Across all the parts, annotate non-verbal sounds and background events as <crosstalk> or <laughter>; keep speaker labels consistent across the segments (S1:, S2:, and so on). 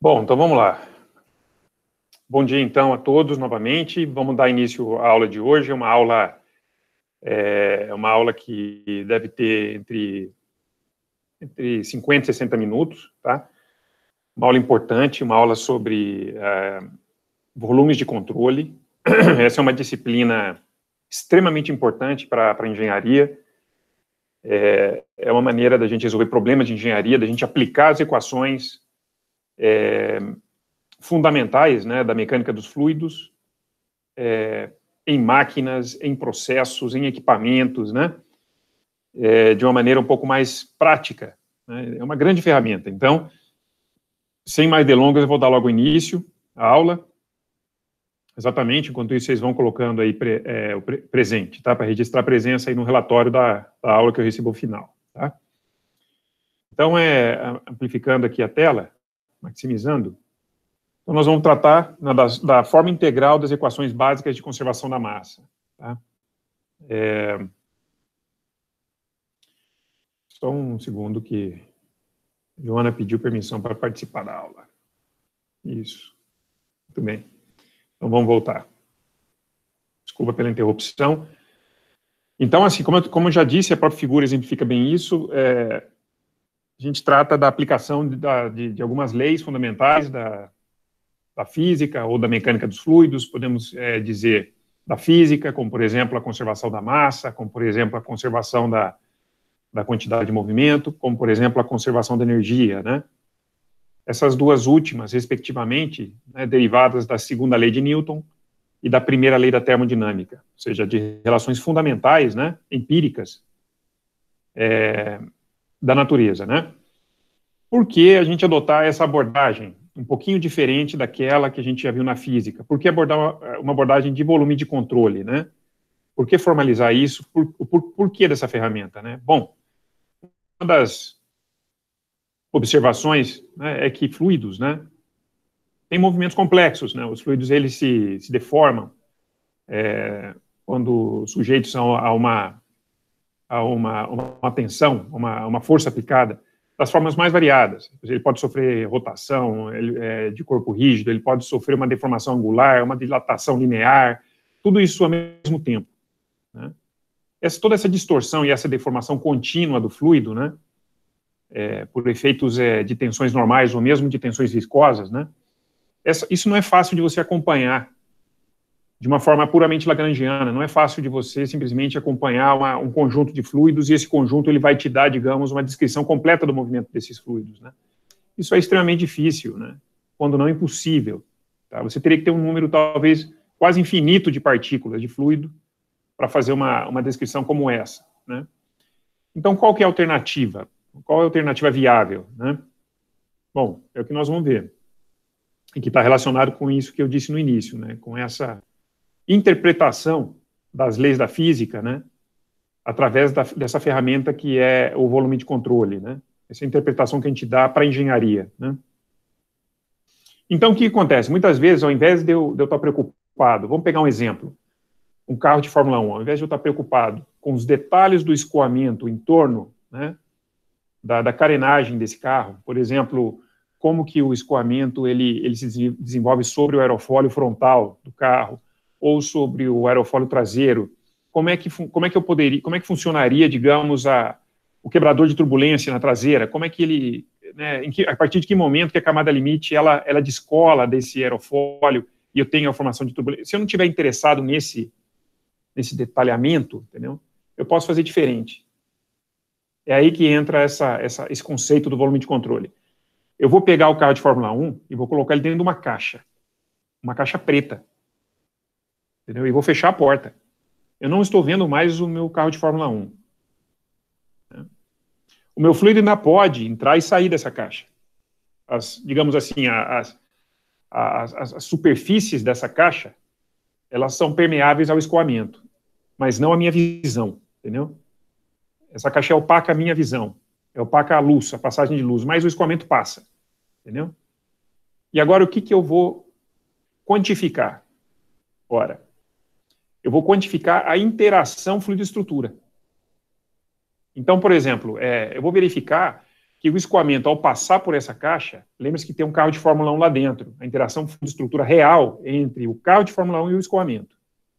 S1: Bom, então vamos lá. Bom dia então a todos novamente. Vamos dar início à aula de hoje. É uma aula é, é uma aula que deve ter entre entre 50 e 60 minutos, tá? Uma aula importante, uma aula sobre é, volumes de controle. <clears throat> Essa é uma disciplina extremamente importante para a engenharia. É, é uma maneira da gente resolver problemas de engenharia, da gente aplicar as equações é, fundamentais né, da mecânica dos fluidos é, em máquinas, em processos, em equipamentos, né, é, de uma maneira um pouco mais prática. Né, é uma grande ferramenta. Então, sem mais delongas, eu vou dar logo início à aula. Exatamente, enquanto isso, vocês vão colocando aí pre, é, o pre, presente, tá? Para registrar presença aí no relatório da, da aula que eu recebo ao final, tá? Então, é, amplificando aqui a tela, maximizando. Então, nós vamos tratar na, da, da, forma integral das equações básicas de conservação da massa. Tá? É... Só um segundo que Joana pediu permissão para participar da aula. Isso. Muito bem. Então, vamos voltar. Desculpa pela interrupção. Então, assim, como eu, como eu já disse, a própria figura exemplifica bem isso, é, a gente trata da aplicação de, de, de algumas leis fundamentais da, da, física ou da mecânica dos fluidos, podemos é, dizer da física, como por exemplo a conservação da massa, como por exemplo a conservação da, da quantidade de movimento, como por exemplo a conservação da energia, né? Essas duas últimas, respectivamente, né, derivadas da segunda lei de Newton e da primeira lei da termodinâmica, ou seja, de relações fundamentais, né, empíricas, é, da natureza, né? Por que a gente adotar essa abordagem um pouquinho diferente daquela que a gente já viu na física? Por que abordar eh, uma, abordagem de volume de controle, né? Por que formalizar isso? Por, por, por que dessa ferramenta, né? Bom, uma das observações né, é que fluidos, né? Tem movimentos complexos, né? Os fluidos, eles se, se deformam é, quando sujeitos a uma a uma, uma tensão, uma, uma força aplicada, das formas mais variadas. Ele pode sofrer rotação ele, é, de corpo rígido, ele pode sofrer uma deformação angular, uma dilatação linear, tudo isso ao mesmo tempo. Né? Essa, toda essa distorção e essa deformação contínua do fluido, né, é, por efeitos é, de tensões normais ou mesmo de tensões viscosas, né, essa, isso não é fácil de você acompanhar de uma forma puramente lagrangiana. Não é fácil de você simplesmente acompanhar uma, um conjunto de fluidos e esse conjunto ele vai te dar, digamos, uma descrição completa do movimento desses fluidos. Né? Isso é extremamente difícil, né? quando não é impossível. Tá? Você teria que ter um número talvez quase infinito de partículas de fluido para fazer uma, uma descrição como essa. Né? Então, qual que é a alternativa? Qual é a alternativa viável? Né? Bom, é o que nós vamos ver. E que está relacionado com isso que eu disse no início, né? com essa interpretação das leis da física, né, através da, dessa ferramenta que é o volume de controle, né, essa é interpretação que a gente dá para a engenharia, né. Então, o que acontece? Muitas vezes, ao invés de eu, de eu estar tá preocupado, vamos pegar um exemplo, um carro de Fórmula 1, ao invés de eu estar tá preocupado com os detalhes do escoamento em torno né, da, da carenagem desse carro, por exemplo, como que o escoamento ele, ele se desenvolve sobre o aerofólio frontal do carro, ou sobre o aerofólio traseiro, como é que, como é que eu poderia, como é que funcionaria, digamos, a, o quebrador de turbulência na traseira, como é que ele, né, que, a partir de que momento que a camada limite ela, ela descola desse aerofólio e eu tenho a formação de turbulência. Se eu não tiver interessado nesse, nesse detalhamento, entendeu? Eu posso fazer diferente. É aí que entra essa, essa, esse conceito do volume de controle. Eu vou pegar o carro de Fórmula 1 e vou colocar ele dentro de uma caixa, uma caixa preta entendeu? E vou fechar a porta. Eu não estou vendo mais o meu carro de Fórmula 1. Né? O meu fluido ainda pode entrar e sair dessa caixa. As, digamos assim, as, as, as superfícies dessa caixa, elas são permeáveis ao escoamento, mas não à minha visão, entendeu? Essa caixa é opaca a minha visão, é opaca a luz, a passagem de luz, mas o escoamento passa, entendeu? E agora o que, que eu vou quantificar? Ora, eu vou quantificar a interação fluido-estrutura. Então, por exemplo, é, eu vou verificar que o escoamento, ao passar por essa caixa, lembre-se que tem um carro de Fórmula 1 lá dentro, a interação de estrutura real entre o carro de Fórmula 1 e o escoamento.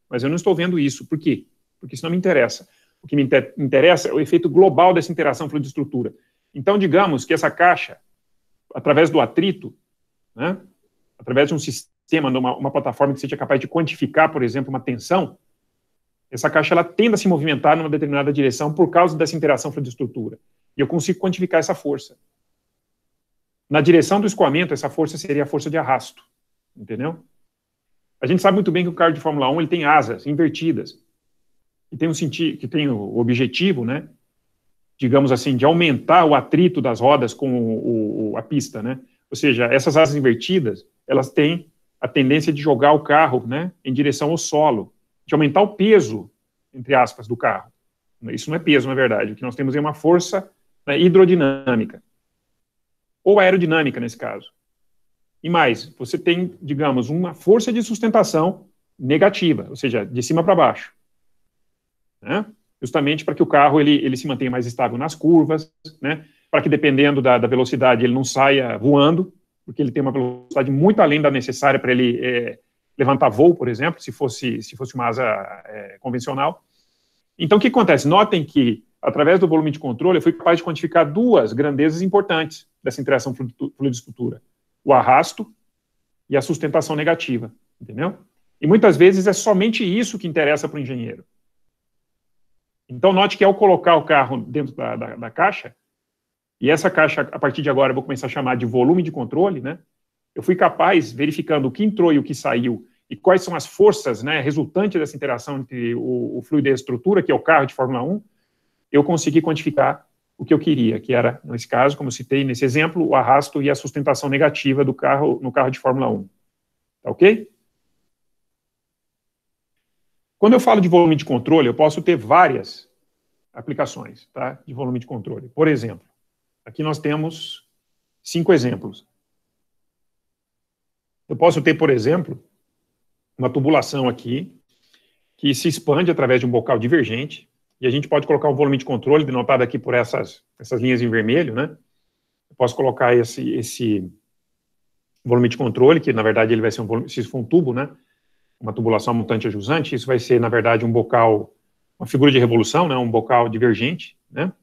S1: Mas eu não estou vendo isso. Por quê? Porque isso não me interessa. O que me inter interessa é o efeito global dessa interação fluido-estrutura. Então, digamos que essa caixa, através do atrito, né, através de um sistema sistema, numa uma plataforma que seja capaz de quantificar, por exemplo, uma tensão, essa caixa ela tende a se movimentar numa determinada direção por causa dessa interação estrutura. E eu consigo quantificar essa força. Na direção do escoamento, essa força seria a força de arrasto. Entendeu? A gente sabe muito bem que o carro de Fórmula 1 ele tem asas invertidas. E tem um sentido, que tem o objetivo, né? Digamos assim, de aumentar o atrito das rodas com o, o, a pista, né? Ou seja, essas asas invertidas, elas têm a tendência de jogar o carro né, em direção ao solo, de aumentar o peso, entre aspas, do carro. Isso não é peso, na verdade. O que nós temos é uma força né, hidrodinâmica, ou aerodinâmica, nesse caso. E mais, você tem, digamos, uma força de sustentação negativa, ou seja, de cima para baixo. Né? Justamente para que o carro ele, ele se mantenha mais estável nas curvas, né? para que, dependendo da, da velocidade, ele não saia voando, porque ele tem uma velocidade muito além da necessária para ele é, levantar voo, por exemplo, se fosse, se fosse uma asa é, convencional. Então, o que acontece? Notem que, através do volume de controle, eu fui capaz de quantificar duas grandezas importantes dessa interação fluido-estrutura: o arrasto e a sustentação negativa. Entendeu? E muitas vezes é somente isso que interessa para o engenheiro. Então, note que ao colocar o carro dentro da, da, da caixa, e essa caixa, a partir de agora, eu vou começar a chamar de volume de controle, né? Eu fui capaz, verificando o que entrou e o que saiu, e quais são as forças né, resultantes dessa interação entre o, o fluido e a estrutura, que é o carro de Fórmula 1, eu consegui quantificar o que eu queria, que era, nesse caso, como citei nesse exemplo, o arrasto e a sustentação negativa do carro no carro de Fórmula 1. Tá ok? Quando eu falo de volume de controle, eu posso ter várias aplicações tá, de volume de controle. Por exemplo, Aqui nós temos cinco exemplos. Eu posso ter, por exemplo, uma tubulação aqui que se expande através de um bocal divergente, e a gente pode colocar um volume de controle, denotado aqui por essas, essas linhas em vermelho, né? Eu posso colocar esse, esse volume de controle, que na verdade ele vai ser um volume, se isso for um tubo, né? Uma tubulação mutante ajusante, isso vai ser, na verdade, um bocal, uma figura de revolução, né? Um bocal divergente, né?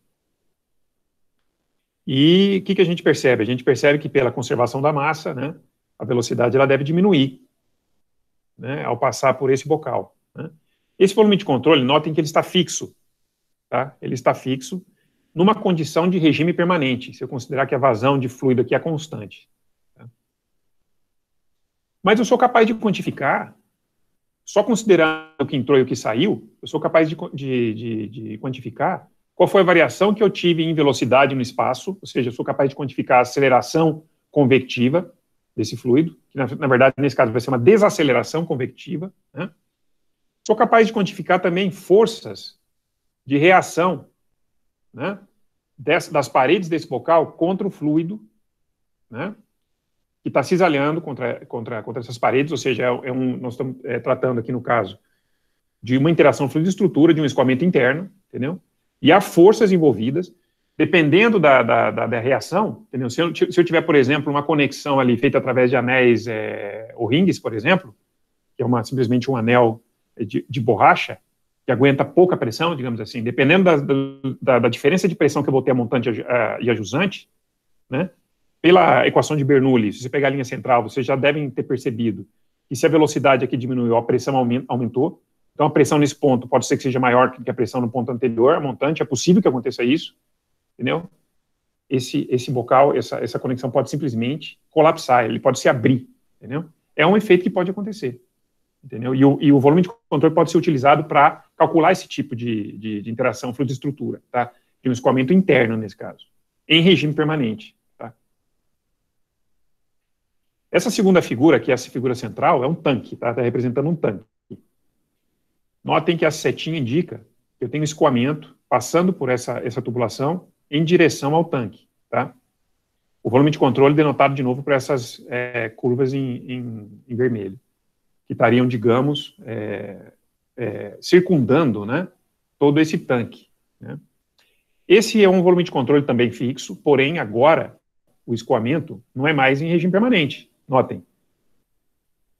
S1: E o que, que a gente percebe? A gente percebe que pela conservação da massa, né, a velocidade ela deve diminuir né, ao passar por esse bocal. Né. Esse volume de controle, notem que ele está fixo. Tá? Ele está fixo numa condição de regime permanente, se eu considerar que a vazão de fluido aqui é constante. Tá? Mas eu sou capaz de quantificar, só considerando o que entrou e o que saiu, eu sou capaz de, de, de, de quantificar qual foi a variação que eu tive em velocidade no espaço, ou seja, eu sou capaz de quantificar a aceleração convectiva desse fluido, que na, na verdade, nesse caso, vai ser uma desaceleração convectiva. Né? Sou capaz de quantificar também forças de reação né, das, das paredes desse bocal contra o fluido, né, que está cisalhando contra, contra, contra essas paredes, ou seja, é, é um, nós estamos é, tratando aqui, no caso, de uma interação fluido-estrutura, de um escoamento interno, entendeu? e há forças envolvidas, dependendo da, da, da, da reação, entendeu? Se eu, se eu, tiver, por exemplo, uma conexão ali feita através de anéis é, ou rings, por exemplo, que é uma, simplesmente um anel de, de, borracha, que aguenta pouca pressão, digamos assim, dependendo da, da diferença de pressão que eu vou ter a montante a, e a jusante, né? pela equação de Bernoulli, se você pegar a linha central, vocês já devem ter percebido que se a velocidade aqui diminuiu, a pressão aumentou, então, a pressão nesse ponto pode ser que seja maior que a pressão no ponto anterior, montante, é possível que aconteça isso, entendeu? Esse, esse bocal, essa, essa conexão pode simplesmente colapsar, ele pode se abrir, entendeu? É um efeito que pode acontecer, entendeu? E o, e o volume de controle pode ser utilizado para calcular esse tipo de, de, de interação fluido-estrutura, tá? De um escoamento interno, nesse caso, em regime permanente, tá? Essa segunda figura, que é essa figura central, é um tanque, tá? Está representando um tanque. Notem que a setinha indica que eu tenho escoamento passando por essa, essa tubulação em direção ao tanque, tá? O volume de controle denotado de novo por essas é, curvas em, em, em, vermelho, que estariam, digamos, é, é, circundando, né, todo esse tanque, né? Esse é um volume de controle também fixo, porém agora o escoamento não é mais em regime permanente. Notem,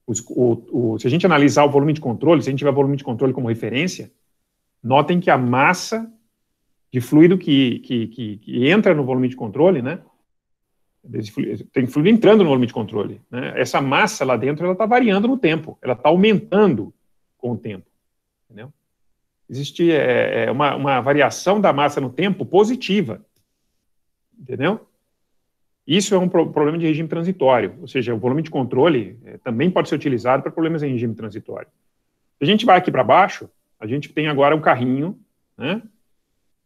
S1: os, o, o, se a gente analisar o volume de controle, se a gente tiver volume de controle como referência, notem que a massa de fluido que, que, que, que entra no volume de controle, né? Tem fluido entrando no volume de controle. Né? Essa massa lá dentro, ela está variando no tempo, ela está aumentando com o tempo. Entendeu? Existe é, é, uma, uma variação da massa no tempo positiva. Entendeu? Isso é um pro problema de regime transitório, ou seja, o volume de controle eh, também pode ser utilizado para problemas em regime transitório. Se a gente vai aqui para baixo, a gente tem agora um carrinho, né,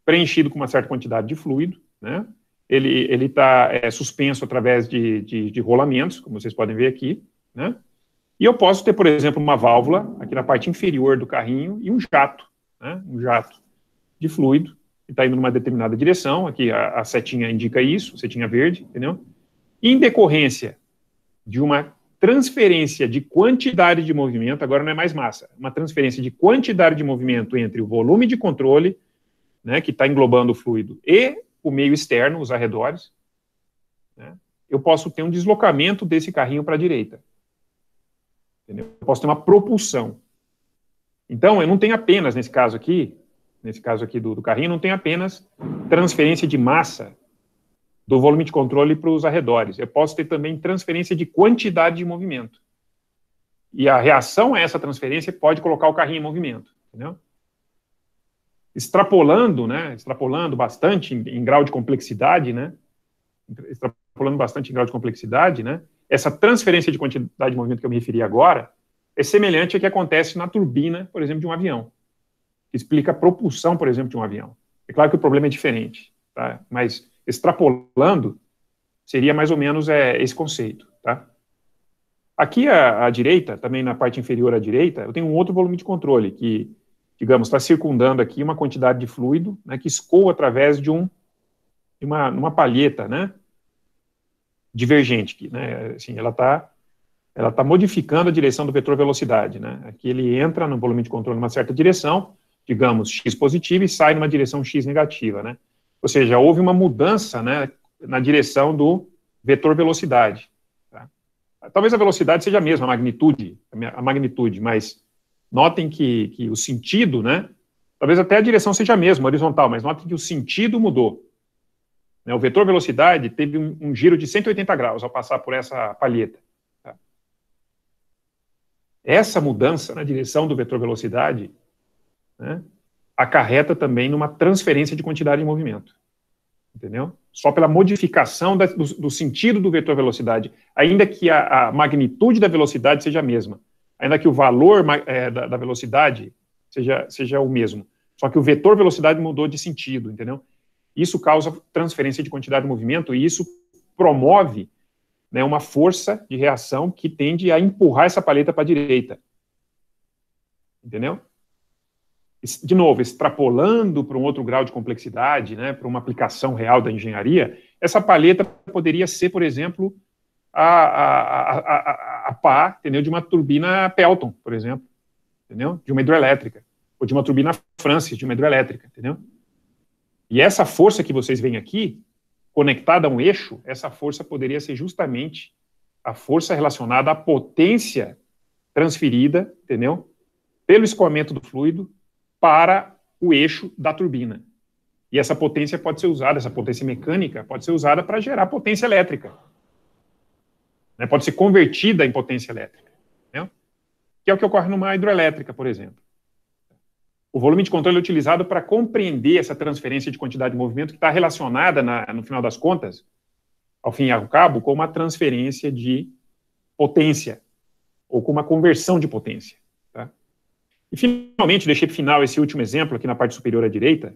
S1: preenchido com uma certa quantidade de fluido, né, ele está é, suspenso através de, de, de, rolamentos, como vocês podem ver aqui, né, e eu posso ter, por exemplo, uma válvula aqui na parte inferior do carrinho e um jato, né, um jato de fluido, está indo numa determinada direção, aqui a, a, setinha indica isso, setinha verde, entendeu? Em decorrência de uma transferência de quantidade de movimento, agora não é mais massa, é uma transferência de quantidade de movimento entre o volume de controle, né, que está englobando o fluido, e o meio externo, os arredores, né, eu posso ter um deslocamento desse carrinho para a direita. Entendeu? Eu posso ter uma propulsão. Então, eu não tenho apenas, nesse caso aqui, nesse caso aqui do, do carrinho, não tem apenas transferência de massa do volume de controle para os arredores. Eu posso ter também transferência de quantidade de movimento. E a reação a essa transferência pode colocar o carrinho em movimento. Entendeu? Extrapolando, né, extrapolando bastante em, em grau de complexidade, né, extrapolando bastante em grau de complexidade, né, essa transferência de quantidade de movimento que eu me referi agora é semelhante à que acontece na turbina, por exemplo, de um avião explica a propulsão, por exemplo, de um avião. É claro que o problema é diferente, tá? mas extrapolando, seria mais ou menos é, esse conceito. Tá? Aqui à, à, direita, também na parte inferior à direita, eu tenho um outro volume de controle que, digamos, está circundando aqui uma quantidade de fluido né, que escoa através de, um, de uma, uma palheta né, divergente. que, né, assim, ela está ela tá modificando a direção do vetor velocidade. Né? Aqui ele entra no volume de controle numa certa direção digamos, x positiva e sai numa direção x negativa, né? Ou seja, houve uma mudança, né, na direção do vetor velocidade. Tá? Talvez a velocidade seja a mesma, a magnitude, a magnitude, mas notem que, que o sentido, né, talvez até a direção seja a mesma, horizontal, mas notem que o sentido mudou. Né, o vetor velocidade teve um, um, giro de 180 graus ao passar por essa palheta. Tá? Essa mudança na direção do vetor velocidade né, acarreta também numa transferência de quantidade de movimento. Entendeu? Só pela modificação da, do, do, sentido do vetor velocidade, ainda que a, a, magnitude da velocidade seja a mesma, ainda que o valor é, da, da, velocidade seja, seja o mesmo, só que o vetor velocidade mudou de sentido, entendeu? Isso causa transferência de quantidade de movimento e isso promove né, uma força de reação que tende a empurrar essa paleta para a direita. Entendeu? de novo, extrapolando para um outro grau de complexidade, né, para uma aplicação real da engenharia, essa palheta poderia ser, por exemplo, a, a, a, a, pá entendeu? de uma turbina Pelton, por exemplo, entendeu? de uma hidrelétrica, ou de uma turbina Francis, de uma hidrelétrica. Entendeu? E essa força que vocês veem aqui, conectada a um eixo, essa força poderia ser justamente a força relacionada à potência transferida, entendeu? Pelo escoamento do fluido para o eixo da turbina. E essa potência pode ser usada, essa potência mecânica pode ser usada para gerar potência elétrica. Né? Pode ser convertida em potência elétrica. Né? Que é o que ocorre numa hidroelétrica, por exemplo. O volume de controle é utilizado para compreender essa transferência de quantidade de movimento que está relacionada, na, no final das contas, ao fim e ao cabo, com uma transferência de potência, ou com uma conversão de potência. E, finalmente, deixei para final esse último exemplo aqui na parte superior à direita,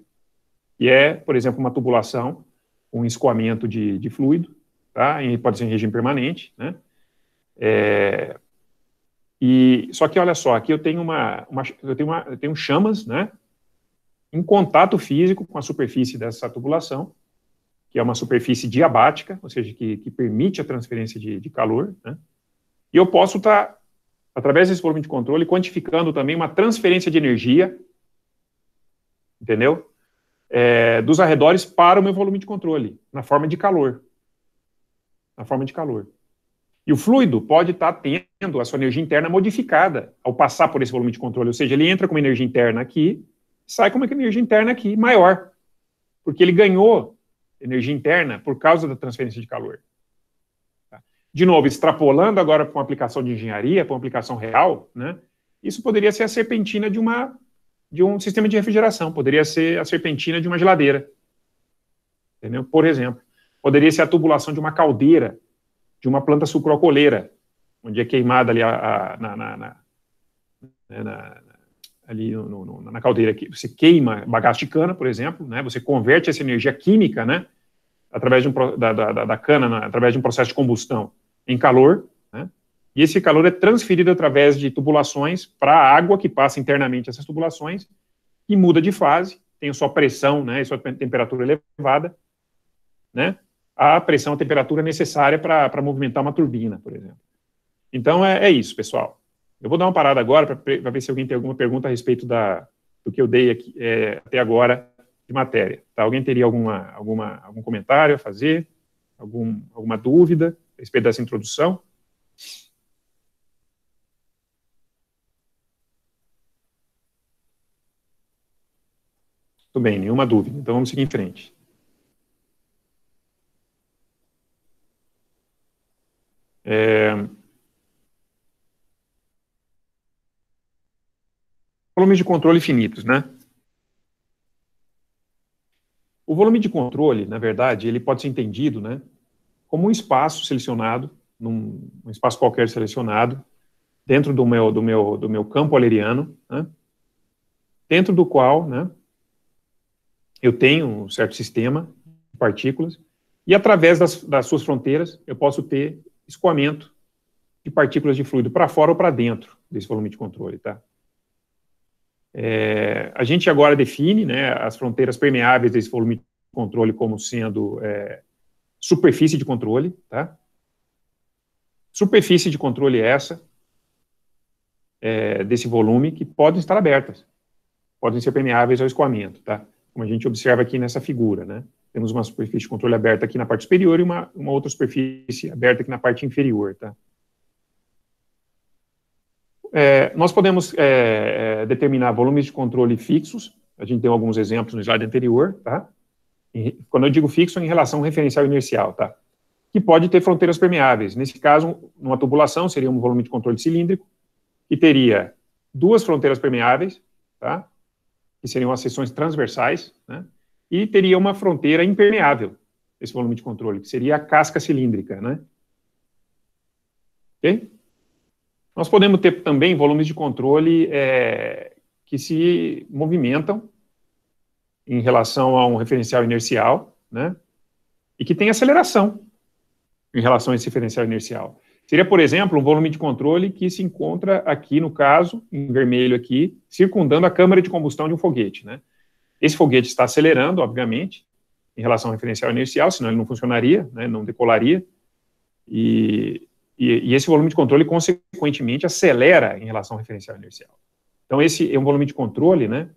S1: que é, por exemplo, uma tubulação, um escoamento de, de fluido, tá? E pode ser em regime permanente, né? É, e, só que olha só, aqui eu tenho uma, uma eu tenho uma, eu tenho chamas, né? Em contato físico com a superfície dessa tubulação, que é uma superfície diabática, ou seja, que, que permite a transferência de, de calor, né? E eu posso estar tá através desse volume de controle, quantificando também uma transferência de energia, entendeu? É, dos arredores para o meu volume de controle, na forma de calor. Na forma de calor. E o fluido pode estar tá tendo a sua energia interna modificada ao passar por esse volume de controle, ou seja, ele entra com uma energia interna aqui, sai com uma energia interna aqui maior, porque ele ganhou energia interna por causa da transferência de calor de novo, extrapolando agora para uma aplicação de engenharia, para uma aplicação real, né, isso poderia ser a serpentina de, uma, de um sistema de refrigeração, poderia ser a serpentina de uma geladeira, entendeu? por exemplo. Poderia ser a tubulação de uma caldeira, de uma planta sucrocoleira, onde é queimada ali a, a, na, na, na, né, na, ali no, no, na caldeira. que Você queima bagaço de cana, por exemplo, né, você converte essa energia química, né, através de um, da, da, da, cana, através de um processo de combustão, em calor, né? Uhum. e esse calor é transferido através de tubulações para a água que passa internamente essas tubulações e muda de fase, tem sua pressão né, e sua temperatura elevada, né, a pressão, a temperatura necessária para movimentar uma turbina, por exemplo. Então, é, é isso, pessoal. Eu vou dar uma parada agora para ver se alguém tem alguma pergunta a respeito da, do que eu dei aqui, é, até agora de matéria. Tá? Alguém teria alguma, alguma, algum comentário a fazer? Algum, alguma dúvida? a respeito dessa introdução? Tudo bem, nenhuma dúvida. Então vamos seguir em frente. É... Volumes de controle finitos, né? O volume de controle, na verdade, ele pode ser entendido, né, como um espaço selecionado, num um espaço qualquer selecionado, dentro do meu, do meu, do meu campo aleriano, né? dentro do qual né, eu tenho um certo sistema de partículas, e através das, das suas fronteiras eu posso ter escoamento de partículas de fluido para fora ou para dentro desse volume de controle, tá? É, a gente agora define né, as fronteiras permeáveis desse volume de controle como sendo é, superfície de controle, tá? Superfície de controle é essa, é, desse volume, que podem estar abertas, podem ser permeáveis ao escoamento, tá? Como a gente observa aqui nessa figura, né? Temos uma superfície de controle aberta aqui na parte superior e uma, uma outra superfície aberta aqui na parte inferior, tá? É, nós podemos é, é determinar volumes de controle fixos, a gente tem alguns exemplos no slide anterior, tá? quando eu digo fixo, é em relação ao referencial inercial, tá? Que pode ter fronteiras permeáveis. Nesse caso, numa tubulação, seria um volume de controle cilíndrico, que teria duas fronteiras permeáveis, tá? Que seriam as seções transversais, né? E teria uma fronteira impermeável, esse volume de controle, que seria a casca cilíndrica, né? Ok? Nós podemos ter também volumes de controle é, que se movimentam em relação a um referencial inercial, né? E que tem aceleração em relação a esse referencial inercial. Seria, por exemplo, um volume de controle que se encontra aqui, no caso, em vermelho aqui, circundando a câmara de combustão de um foguete, né? Esse foguete está acelerando, obviamente, em relação ao referencial inercial, senão ele não funcionaria, né, não decolaria. E, e, e, esse volume de controle, consequentemente, acelera em relação ao referencial inercial. Então, esse é um volume de controle, né,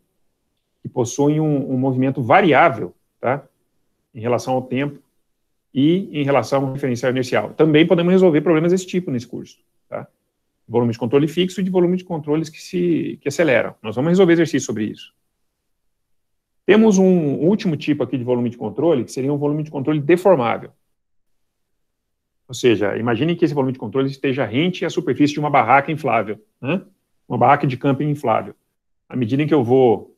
S1: que possuem um, um movimento variável, tá? Em relação ao tempo e em relação ao referencial inercial. Também podemos resolver problemas desse tipo nesse curso, tá? Volume de controle fixo e de volume de controles que se que aceleram. Nós vamos resolver exercício sobre isso. Temos um último tipo aqui de volume de controle, que seria um volume de controle deformável. Ou seja, imagine que esse volume de controle esteja rente à superfície de uma barraca inflável, né? uma barraca de camping inflável. À medida em que eu vou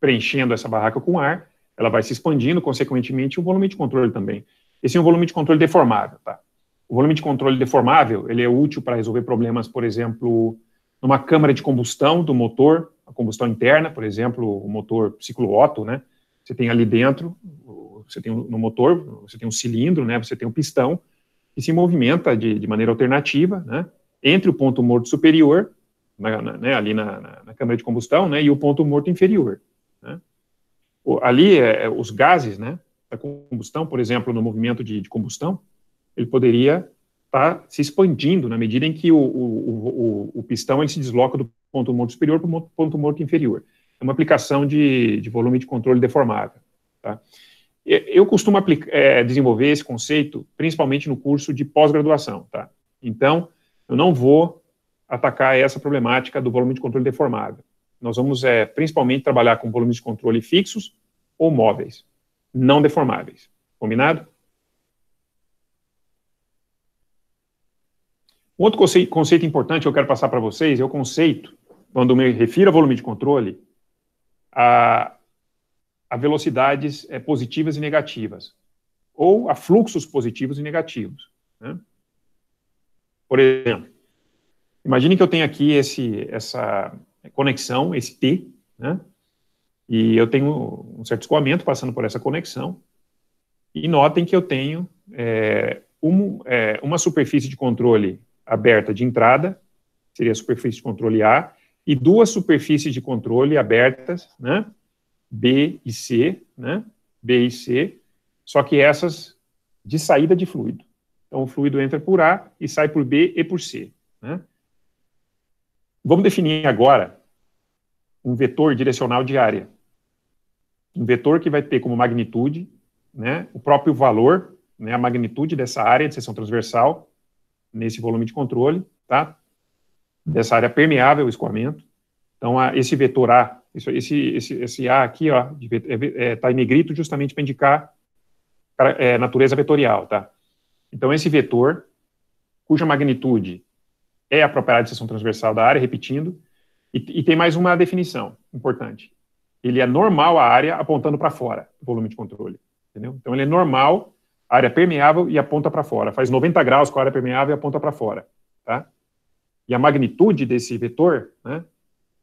S1: preenchendo essa barraca com ar, ela vai se expandindo, consequentemente, o volume de controle também. Esse é um volume de controle deformável, tá? O volume de controle deformável, ele é útil para resolver problemas, por exemplo, numa câmara de combustão do motor, a combustão interna, por exemplo, o motor ciclo Otto, né? Você tem ali dentro, você tem no motor, você tem um cilindro, né? Você tem um pistão que se movimenta de, de maneira alternativa, né? Entre o ponto morto superior, na, na, né? ali na, na, câmara de combustão, né? E o ponto morto inferior ali é, é, os gases, né, da combustão, por exemplo, no movimento de, de combustão, ele poderia estar tá se expandindo na medida em que o, o, o, o pistão ele se desloca do ponto morto superior para o ponto morto inferior. É uma aplicação de, de volume de controle deformável. Tá? Eu costumo aplicar, é, desenvolver esse conceito principalmente no curso de pós-graduação. Tá? Então, eu não vou atacar essa problemática do volume de controle deformável. Nós vamos é, principalmente trabalhar com volumes de controle fixos ou móveis, não deformáveis. Combinado? Outro conceito, conceito importante que eu quero passar para vocês é o conceito, quando me refiro a volume de controle, a, a velocidades é, positivas e negativas, ou a fluxos positivos e negativos. Né? Por exemplo, imagine que eu tenho aqui esse, essa conexão, esse T, né? E eu tenho um certo escoamento passando por essa conexão. E notem que eu tenho é, um, é, uma superfície de controle aberta de entrada, seria a superfície de controle A, e duas superfícies de controle abertas, né, B e C, né, B e C, só que essas de saída de fluido. Então, o fluido entra por A e sai por B e por C. Né? Vamos definir agora um vetor direcional de área um vetor que vai ter como magnitude né, o próprio valor, né, a magnitude dessa área de seção transversal nesse volume de controle, tá? dessa área permeável ao escoamento. Então, a, esse vetor A, esse, esse, esse A aqui ó, está é, é tá em negrito justamente para indicar é, natureza vetorial. Tá? Então, esse vetor, cuja magnitude é a propriedade de seção transversal da área, repetindo, e, e tem mais uma definição importante ele é normal a área apontando para fora, volume de controle. Entendeu? Então ele é normal, área permeável e aponta para fora. Faz 90 graus com a área permeável e aponta para fora. Tá? E a magnitude desse vetor né,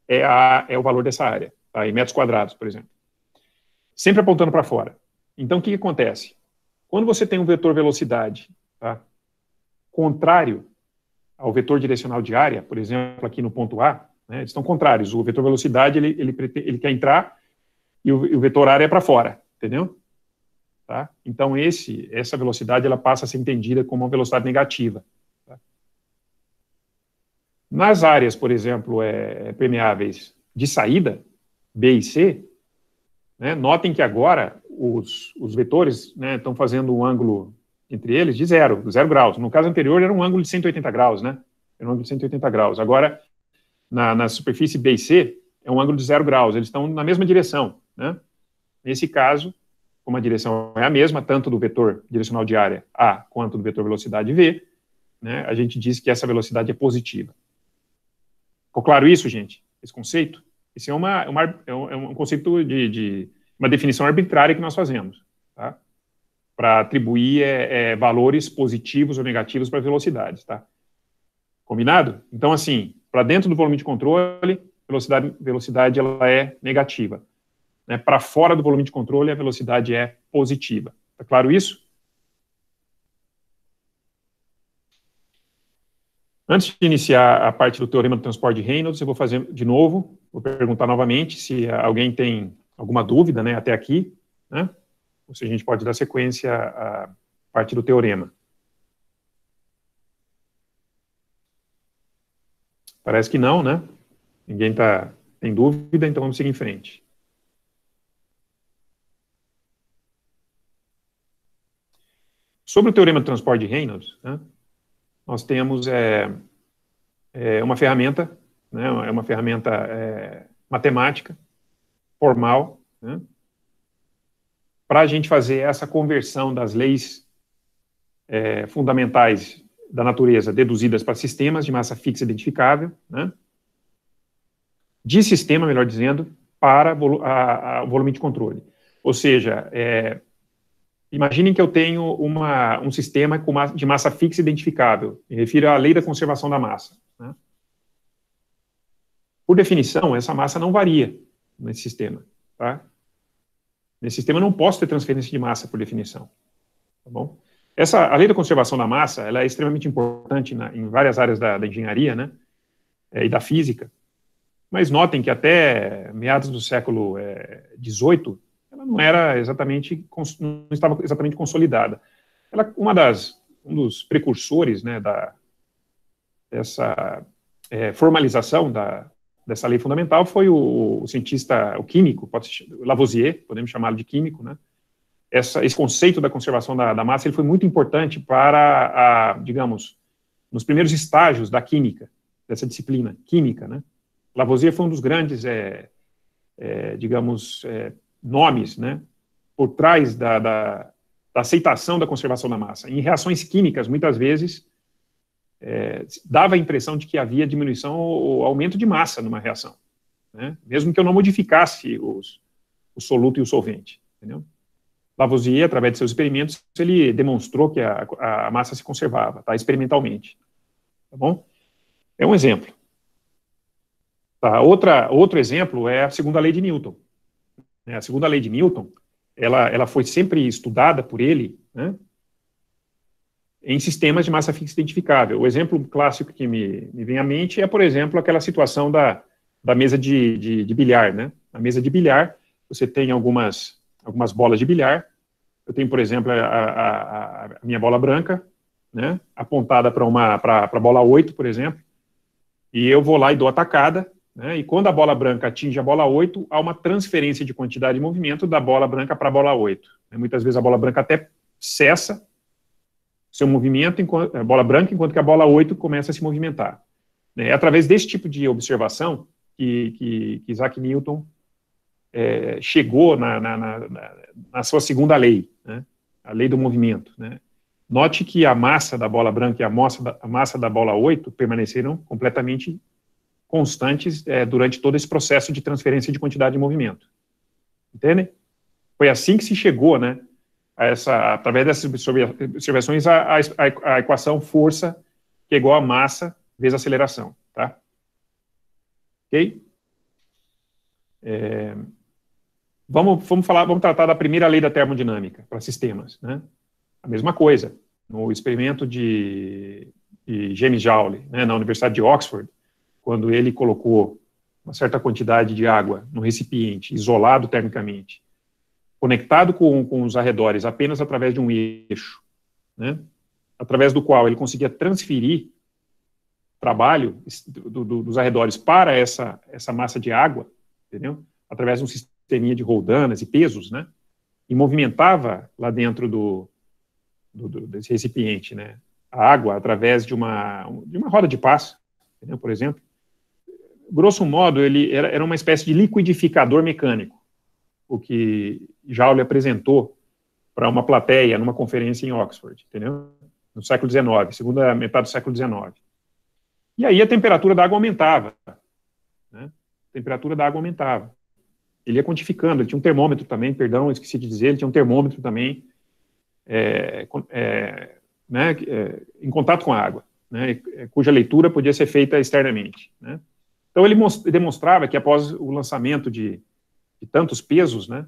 S1: é, a, é o valor dessa área, tá? em metros quadrados, por exemplo. Sempre apontando para fora. Então o que, que, acontece? Quando você tem um vetor velocidade tá, contrário ao vetor direcional de área, por exemplo, aqui no ponto A, né? Eles estão contrários. O vetor velocidade ele, ele, ele quer entrar e o, e o vetor área é para fora, entendeu? Tá? Então esse essa velocidade ela passa a ser entendida como uma velocidade negativa. Tá? Nas áreas, por exemplo, é, é permeáveis de saída B e C, né? notem que agora os, os vetores né, estão fazendo um ângulo entre eles de zero, zero graus. No caso anterior era um ângulo de 180 graus, né? Era um ângulo de 180 graus. Agora na, na superfície B e C é um ângulo de zero graus, eles estão na mesma direção. Né? Nesse caso, como a direção é a mesma, tanto do vetor direcional de área A quanto do vetor velocidade V, né, a gente diz que essa velocidade é positiva. Ficou claro isso, gente? Esse conceito? Esse é, uma, é uma é, é, um, conceito de, de, uma definição arbitrária que nós fazemos, tá? para atribuir é, é, valores positivos ou negativos para velocidades. Tá? Combinado? Então, assim, para dentro do volume de controle, velocidade, velocidade ela é negativa. Né? Para fora do volume de controle, a velocidade é positiva. Está claro isso? Antes de iniciar a parte do teorema do transporte de Reynolds, eu vou fazer de novo, vou perguntar novamente se alguém tem alguma dúvida né, até aqui, né? ou se a gente pode dar sequência à parte do teorema. Parece que não, né? Ninguém tá em dúvida, então vamos seguir em frente. Sobre o teorema do transporte de Reynolds, né, nós temos é, é uma ferramenta, né, é uma ferramenta é, matemática, formal, né, para a gente fazer essa conversão das leis é, fundamentais da natureza deduzidas para sistemas de massa fixa identificável, né? de sistema, melhor dizendo, para volu a, a volume de controle. Ou seja, é, imaginem que eu tenho uma, um sistema de massa fixa identificável, me refiro à lei da conservação da massa. Né? Por definição, essa massa não varia nesse sistema. Tá? Nesse sistema, eu não posso ter transferência de massa, por definição. Tá bom? Essa, a lei da conservação da massa ela é extremamente importante na, em várias áreas da, da engenharia né, é, e da física, mas notem que até meados do século XVIII, é, ela não era exatamente, não estava exatamente consolidada. Ela, uma das, um dos precursores né, da, dessa é, formalização da, dessa lei fundamental foi o, o cientista, o químico, pode, Lavoisier, podemos chamá-lo de químico, né, essa, esse conceito da conservação da, da, massa ele foi muito importante para, a, digamos, nos primeiros estágios da química, dessa disciplina química. Né? Lavoisier foi um dos grandes, é, é, digamos, é, nomes né, por trás da, da, da, aceitação da conservação da massa. Em reações químicas, muitas vezes, é, dava a impressão de que havia diminuição ou aumento de massa numa reação, né? mesmo que eu não modificasse os, o soluto e o solvente. Entendeu? Lavoisier, através de seus experimentos, ele demonstrou que a, a massa se conservava, tá, experimentalmente. Tá bom? É um exemplo. Tá, outra, outro exemplo é a segunda lei de Newton. Né? A segunda lei de Newton, ela, ela foi sempre estudada por ele né, em sistemas de massa fixa identificável. O exemplo clássico que me, me vem à mente é, por exemplo, aquela situação da, da mesa de, de, de bilhar. Né? Na mesa de bilhar, você tem algumas algumas bolas de bilhar. Eu tenho, por exemplo, a, a, a minha bola branca, né, apontada para uma para a bola 8, por exemplo, e eu vou lá e dou atacada, né, e quando a bola branca atinge a bola 8, há uma transferência de quantidade de movimento da bola branca para a bola 8. Né, muitas vezes a bola branca até cessa seu movimento, enquanto, a bola branca, enquanto que a bola 8 começa a se movimentar. Né, é através desse tipo de observação que, que, que Isaac Newton é, chegou na, na, na, na, sua segunda lei, né? a lei do movimento. Né? Note que a massa da bola branca e a massa da, a massa da bola 8 permaneceram completamente constantes é, durante todo esse processo de transferência de quantidade de movimento. Entende? Foi assim que se chegou, né? A essa, através dessas observações, a, a, a equação força que é igual a massa vezes aceleração, tá? Ok? É... Vamos, vamos falar, vamos tratar da primeira lei da termodinâmica para sistemas, né? A mesma coisa no experimento de, de James Joule, né, na Universidade de Oxford, quando ele colocou uma certa quantidade de água no recipiente, isolado termicamente, conectado com, com os arredores apenas através de um eixo, né, através do qual ele conseguia transferir trabalho do, do, dos arredores para essa, essa massa de água, entendeu? Através de um sistema teria de roldanas e pesos, né? E movimentava lá dentro do, do, do desse recipiente, né? A água através de uma, de uma roda de passo, entendeu? Né? por exemplo. Grosso modo, ele era, era uma espécie de liquidificador mecânico, o que Joule apresentou para uma plateia numa conferência em Oxford, entendeu? No século XIX, segunda metade do século XIX. E aí a temperatura da água aumentava. Né? A temperatura da água aumentava ele ia quantificando, ele tinha um termômetro também, perdão, esqueci de dizer, ele tinha um termômetro também, é, é, né, é, em contato com a água, né, é, cuja leitura podia ser feita externamente. Né. Então ele demonstrava que após o lançamento de, de tantos pesos né,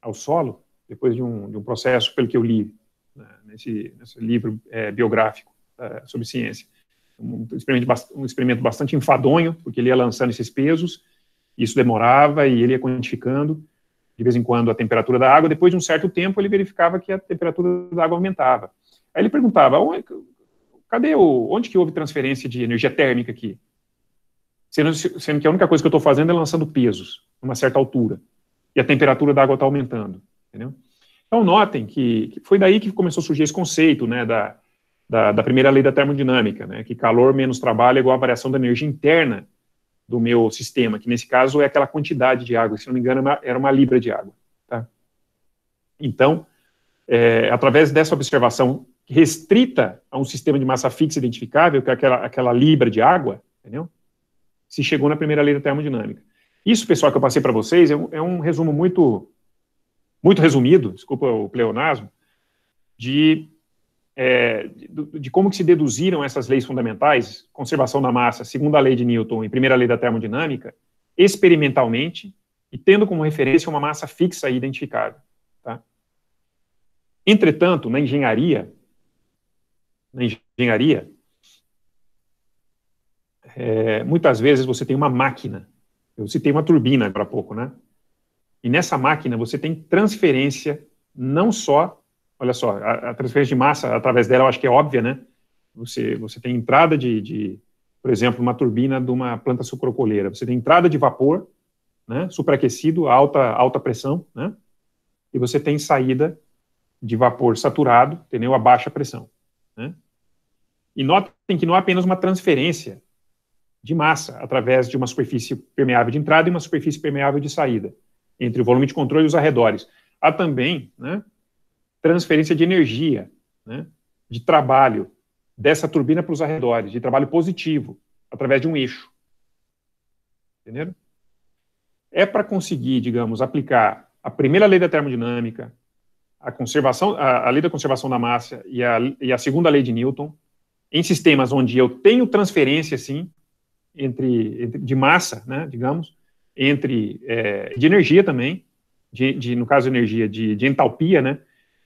S1: ao solo, depois de um, de um, processo, pelo que eu li né, nesse, nesse, livro é, biográfico é, sobre ciência, um experimento, um experimento bastante enfadonho, porque ele ia lançando esses pesos, isso demorava e ele ia quantificando de vez em quando a temperatura da água. Depois de um certo tempo, ele verificava que a temperatura da água aumentava. Aí ele perguntava: é cadê o, onde que houve transferência de energia térmica aqui? Sendo, sendo que a única coisa que eu estou fazendo é lançando pesos numa certa altura e a temperatura da água está aumentando, entendeu? Então notem que, que, foi daí que começou a surgir esse conceito, né, da, da, da primeira lei da termodinâmica, né, que calor menos trabalho é igual a variação da energia interna do meu sistema, que nesse caso é aquela quantidade de água, se não me engano é era uma libra de água. Tá? Então, é, através dessa observação restrita a um sistema de massa fixa identificável, que é aquela, aquela libra de água, entendeu? se chegou na primeira lei da termodinâmica. Isso, pessoal, que eu passei para vocês, é um, é um resumo muito, muito resumido, desculpa o pleonasmo, de é, de, de, como que se deduziram essas leis fundamentais, conservação da massa, segunda lei de Newton e primeira lei da termodinâmica, experimentalmente e tendo como referência uma massa fixa e identificada. Tá? Entretanto, na engenharia, na engenharia, é, muitas vezes você tem uma máquina. Eu citei uma turbina agora há pouco, né? E nessa máquina você tem transferência não só olha só, a, a, transferência de massa, através dela, eu acho que é óbvia, né? Você, você tem entrada de, de por exemplo, uma turbina de uma planta sucrocoleira. Você tem entrada de vapor, né, superaquecido, alta, alta pressão, né? E você tem saída de vapor saturado, entendeu? A baixa pressão, né? E notem que não há apenas uma transferência de massa através de uma superfície permeável de entrada e uma superfície permeável de saída entre o volume de controle e os arredores. Há também, né, transferência de energia, né, de trabalho dessa turbina para os arredores, de trabalho positivo, através de um eixo. Entenderam? É para conseguir, digamos, aplicar a primeira lei da termodinâmica, a, conservação, a, a lei da conservação da massa e a, e a segunda lei de Newton, em sistemas onde eu tenho transferência, sim, entre, entre de massa, né, digamos, entre é, de energia também, de, de, no caso energia de, de entalpia, né,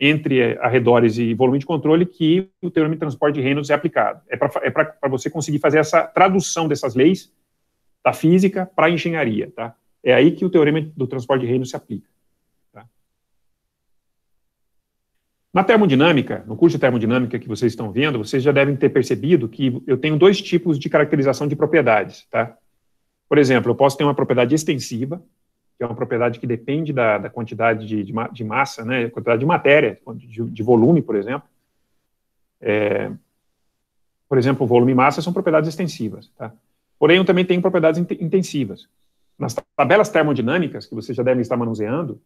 S1: entre eh, arredores e volume de controle que o teorema de transporte de Reynolds é aplicado. É para é você conseguir fazer essa tradução dessas leis da física para a engenharia, tá? É aí que o teorema do transporte de Reynolds se aplica. Tá? Na termodinâmica, no curso de termodinâmica que vocês estão vendo, vocês já devem ter percebido que eu tenho dois tipos de caracterização de propriedades, tá? Por exemplo, eu posso ter uma propriedade extensiva, que é uma propriedade que depende da, da quantidade de, de, de, massa, né, quantidade de matéria, de, de volume, por exemplo. É, por exemplo, volume e massa são propriedades extensivas. Tá? Porém, eu também tenho propriedades intensivas. Nas tabelas termodinâmicas, que você já deve estar manuseando,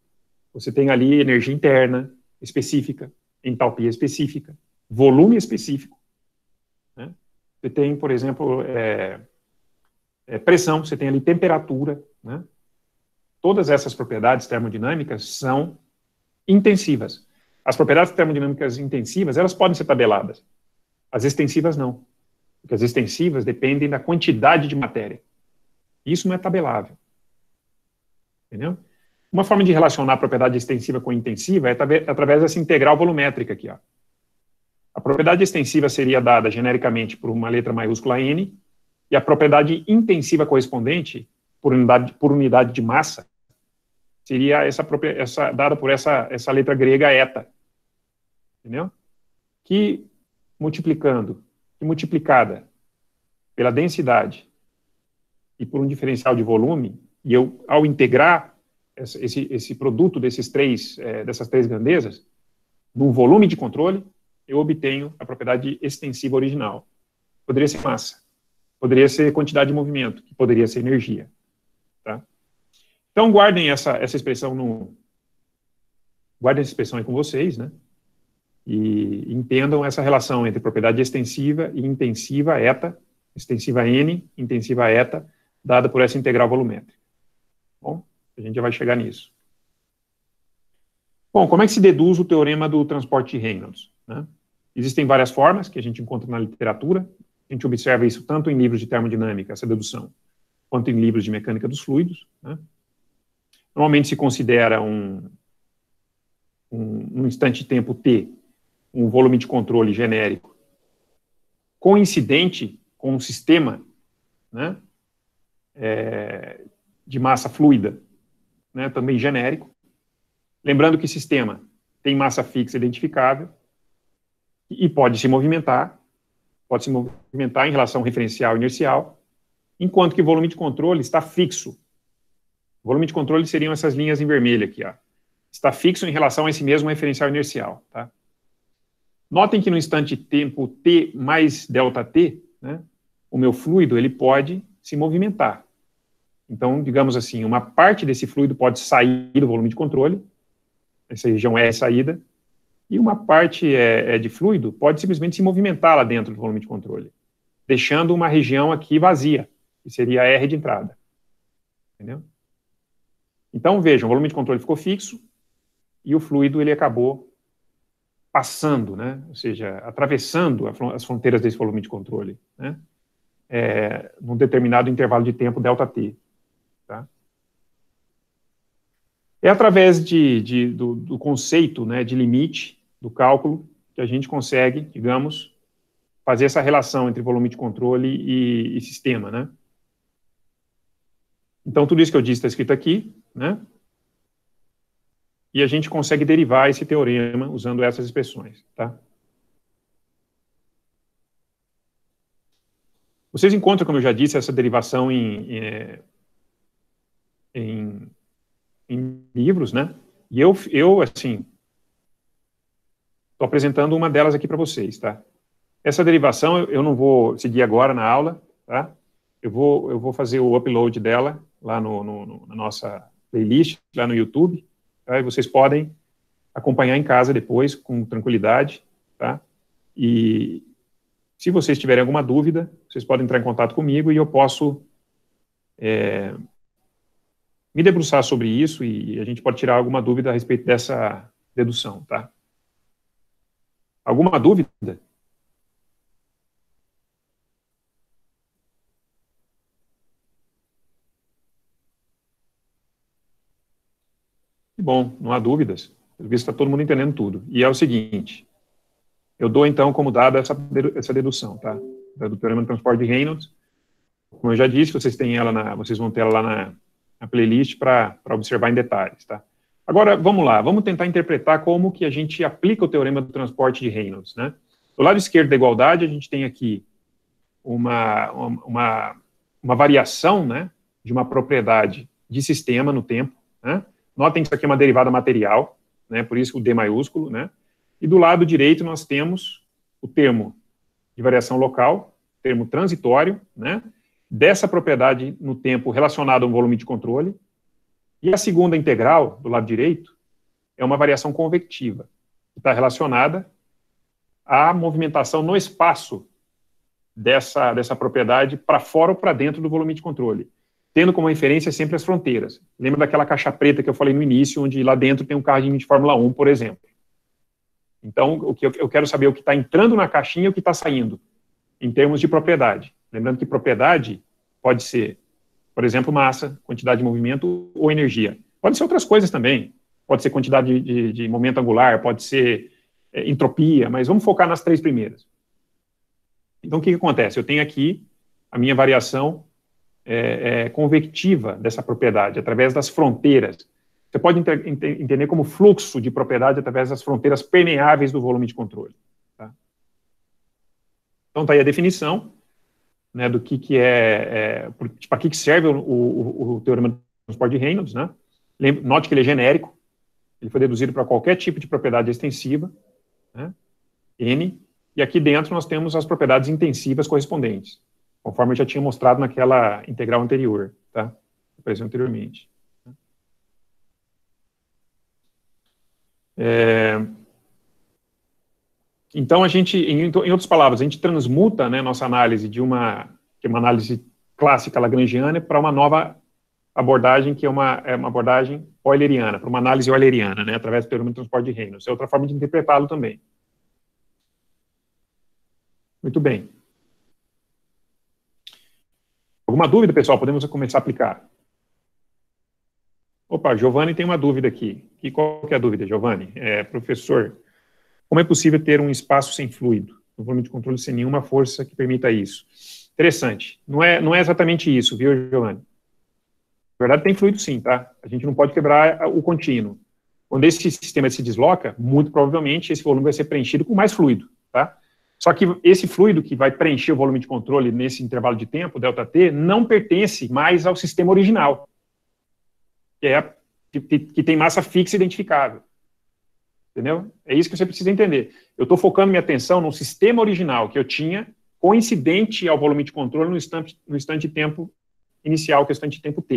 S1: você tem ali energia interna específica, entalpia específica, volume específico. Né? Você tem, por exemplo, é, é, pressão, você tem ali temperatura, né? todas essas propriedades termodinâmicas são intensivas. As propriedades termodinâmicas intensivas, elas podem ser tabeladas. As extensivas não. Porque as extensivas dependem da quantidade de matéria. Isso não é tabelável. Entendeu? Uma forma de relacionar a propriedade extensiva com intensiva é através dessa integral volumétrica aqui. Ó. A propriedade extensiva seria dada genericamente por uma letra maiúscula n, e a propriedade intensiva correspondente, por unidade, por unidade de massa, seria essa, própria, essa dada por essa, essa letra grega eta. Entendeu? Que multiplicando, multiplicada pela densidade e por um diferencial de volume, e eu, ao integrar esse, esse produto desses três, é, dessas três grandezas, num volume de controle, eu obtenho a propriedade extensiva original. Poderia ser massa, poderia ser quantidade de movimento, que poderia ser energia. Então, guardem essa, essa expressão no. Guardem essa expressão aí com vocês, né? E entendam essa relação entre propriedade extensiva e intensiva eta, extensiva n, intensiva eta, dada por essa integral volumétrica. Bom, a gente já vai chegar nisso. Bom, como é que se deduz o teorema do transporte de Reynolds? Né? Existem várias formas que a gente encontra na literatura. A gente observa isso tanto em livros de termodinâmica, essa dedução, quanto em livros de mecânica dos fluidos. Né? Normalmente se considera um, um, um instante de tempo T, um volume de controle genérico, coincidente com um sistema né, é, de massa fluida, né, também genérico. Lembrando que sistema tem massa fixa identificável e pode se movimentar, pode se movimentar em relação referencial inercial, enquanto que o volume de controle está fixo, volume de controle seriam essas linhas em vermelho aqui. Ó. Está fixo em relação a esse mesmo referencial inercial. Tá? Notem que no instante tempo t mais delta t, né, o meu fluido ele pode se movimentar. Então, digamos assim, uma parte desse fluido pode sair do volume de controle, essa região é saída, e uma parte é, é de fluido pode simplesmente se movimentar lá dentro do volume de controle, deixando uma região aqui vazia, que seria a R de entrada. Entendeu? Então, vejam, o volume de controle ficou fixo e o fluido ele acabou passando, né? ou seja, atravessando as fronteiras desse volume de controle, né? É, num determinado intervalo de tempo delta t. Tá? É através de, de do, do, conceito né, de limite do cálculo que a gente consegue, digamos, fazer essa relação entre volume de controle e, e sistema. Né? Então, tudo isso que eu disse está escrito aqui, né? E a gente consegue derivar esse teorema usando essas expressões, tá? Vocês encontram, como eu já disse, essa derivação em, é, em, em livros, né? E eu, eu assim, estou apresentando uma delas aqui para vocês, tá? Essa derivação eu não vou seguir agora na aula, tá? Eu vou, eu vou fazer o upload dela lá no, no, no na nossa playlist lá no YouTube. Tá? E vocês podem acompanhar em casa depois com tranquilidade, tá? E se vocês tiverem alguma dúvida, vocês podem entrar em contato comigo e eu posso é, me debruçar sobre isso e a gente pode tirar alguma dúvida a respeito dessa dedução, tá? Alguma dúvida? bom, não há dúvidas. Pelo visto, está todo mundo entendendo tudo. E é o seguinte: eu dou então como dada essa, essa dedução, tá? Do teorema do transporte de Reynolds. Como eu já disse, vocês têm ela na, vocês vão ter ela lá na, na playlist para observar em detalhes, tá? Agora, vamos lá, vamos tentar interpretar como que a gente aplica o teorema do transporte de Reynolds, né? Do lado esquerdo da igualdade, a gente tem aqui uma, uma, uma variação, né, de uma propriedade de sistema no tempo, né? Notem que isso aqui é uma derivada material, né, por isso o D maiúsculo, né? E do lado direito nós temos o termo de variação local, termo transitório, né? Dessa propriedade no tempo relacionada ao volume de controle. E a segunda integral, do lado direito, é uma variação convectiva, que está relacionada à movimentação no espaço dessa, dessa propriedade para fora ou para dentro do volume de controle tendo como referência sempre as fronteiras. Lembra daquela caixa preta que eu falei no início, onde lá dentro tem um carrinho de Fórmula 1, por exemplo. Então, o que eu quero saber é o que está entrando na caixinha e o que está saindo, em termos de propriedade. Lembrando que propriedade pode ser, por exemplo, massa, quantidade de movimento ou energia. Pode ser outras coisas também. Pode ser quantidade de, de momento angular, pode ser é, entropia, mas vamos focar nas três primeiras. Então, o que, que acontece? Eu tenho aqui a minha variação é, é, convectiva dessa propriedade, através das fronteiras. Você pode inter, entender como fluxo de propriedade através das fronteiras permeáveis do volume de controle. Tá? Então, está aí a definição né, do que, que é, é para tipo, que, que serve o, o, o teorema do transporte de Reynolds. Né? Note que ele é genérico, ele foi deduzido para qualquer tipo de propriedade extensiva, né? N, e aqui dentro nós temos as propriedades intensivas correspondentes conforme eu já tinha mostrado naquela integral anterior, tá? Apareceu anteriormente. É... Então, a gente, em, em, outras palavras, a gente transmuta né, nossa análise de uma, de é uma análise clássica lagrangiana para uma nova abordagem, que é uma, é uma abordagem euleriana, para uma análise euleriana, né, através do teorema de transporte de Reynolds. É outra forma de interpretá-lo também. Muito bem. Alguma dúvida, pessoal? Podemos começar a aplicar. Opa, Giovanni tem uma dúvida aqui. E qual que é a dúvida, Giovanni? É, professor, como é possível ter um espaço sem fluido, um volume de controle sem nenhuma força que permita isso? Interessante. Não é, não é exatamente isso, viu, Giovanni? Na verdade, tem fluido sim, tá? A gente não pode quebrar o contínuo. Quando esse sistema se desloca, muito provavelmente esse volume vai ser preenchido com mais fluido, tá? Só que esse fluido que vai preencher o volume de controle nesse intervalo de tempo, delta T, não pertence mais ao sistema original, que, é, que, que tem massa fixa identificável. Entendeu? É isso que você precisa entender. Eu estou focando minha atenção no sistema original que eu tinha, coincidente ao volume de controle no instante, no instante de tempo inicial, que é o instante de tempo T.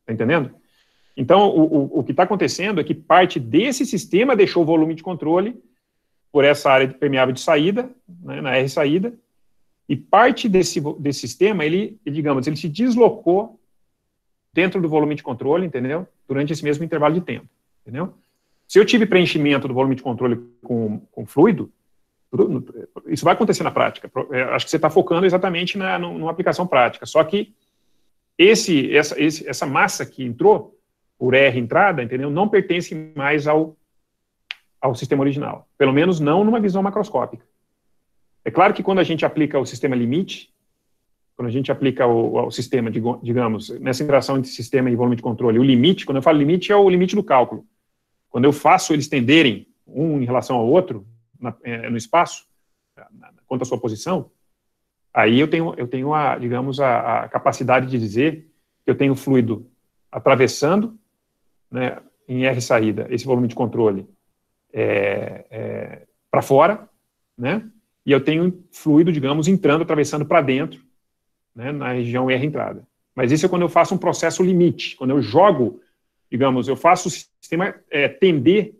S1: Está entendendo? Então, o, o, o que está acontecendo é que parte desse sistema deixou o volume de controle por essa área de permeável de saída, né, na R saída, e parte desse, desse sistema, ele, digamos, ele se deslocou dentro do volume de controle, entendeu? Durante esse mesmo intervalo de tempo, entendeu? Se eu tive preenchimento do volume de controle com, com fluido, isso vai acontecer na prática. É, acho que você está focando exatamente na, numa aplicação prática. Só que esse, essa, esse, essa massa que entrou por R entrada, entendeu? Não pertence mais ao ao sistema original. Pelo menos não numa visão macroscópica. É claro que quando a gente aplica o sistema limite, quando a gente aplica o, o sistema, digamos, nessa interação entre sistema e volume de controle, o limite, quando eu falo limite, é o limite do cálculo. Quando eu faço eles tenderem um em relação ao outro na, é, no espaço, quanto à sua posição, aí eu tenho, eu tenho a, digamos, a, a capacidade de dizer que eu tenho fluido atravessando, né, em R saída, esse volume de controle, é, é, para fora, né? E eu tenho fluido, digamos, entrando, atravessando para dentro, né, na região R entrada. Mas isso é quando eu faço um processo limite, quando eu jogo, digamos, eu faço o sistema é, tender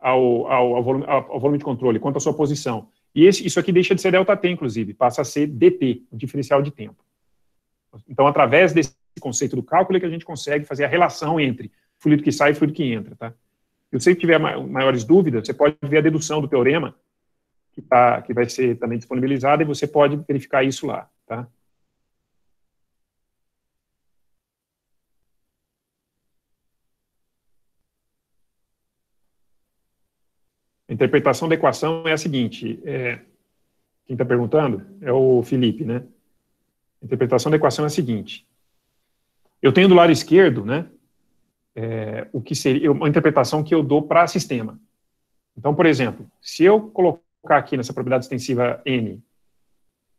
S1: ao, ao, ao, volume, ao, volume, de controle, quanto à sua posição. E esse, isso aqui deixa de ser delta T, inclusive, passa a ser DT, o diferencial de tempo. Então, através desse conceito do cálculo é que a gente consegue fazer a relação entre fluido que sai e fluido que entra, tá? Se você tiver maiores dúvidas, você pode ver a dedução do teorema, que, tá, que vai ser também disponibilizada, e você pode verificar isso lá, tá? A interpretação da equação é a seguinte, é, quem está perguntando é o Felipe, né? A interpretação da equação é a seguinte, eu tenho do lado esquerdo, né, é, o que seria uma interpretação que eu dou para sistema. Então, por exemplo, se eu colocar aqui nessa propriedade extensiva n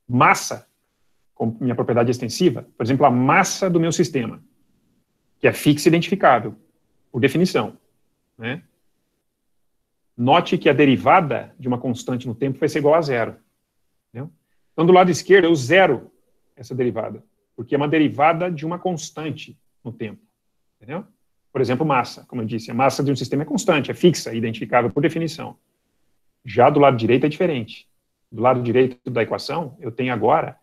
S1: massa, como minha propriedade extensiva, por exemplo, a massa do meu sistema, que é fixa e identificável, por definição. Né? Note que a derivada de uma constante no tempo vai ser igual a zero. Entendeu? Então, do lado esquerdo, eu zero essa derivada, porque é uma derivada de uma constante no tempo. Entendeu? Por exemplo, massa, como eu disse, a massa de um sistema é constante, é fixa, identificável por definição. Já do lado direito é diferente. Do lado direito da equação, eu tenho agora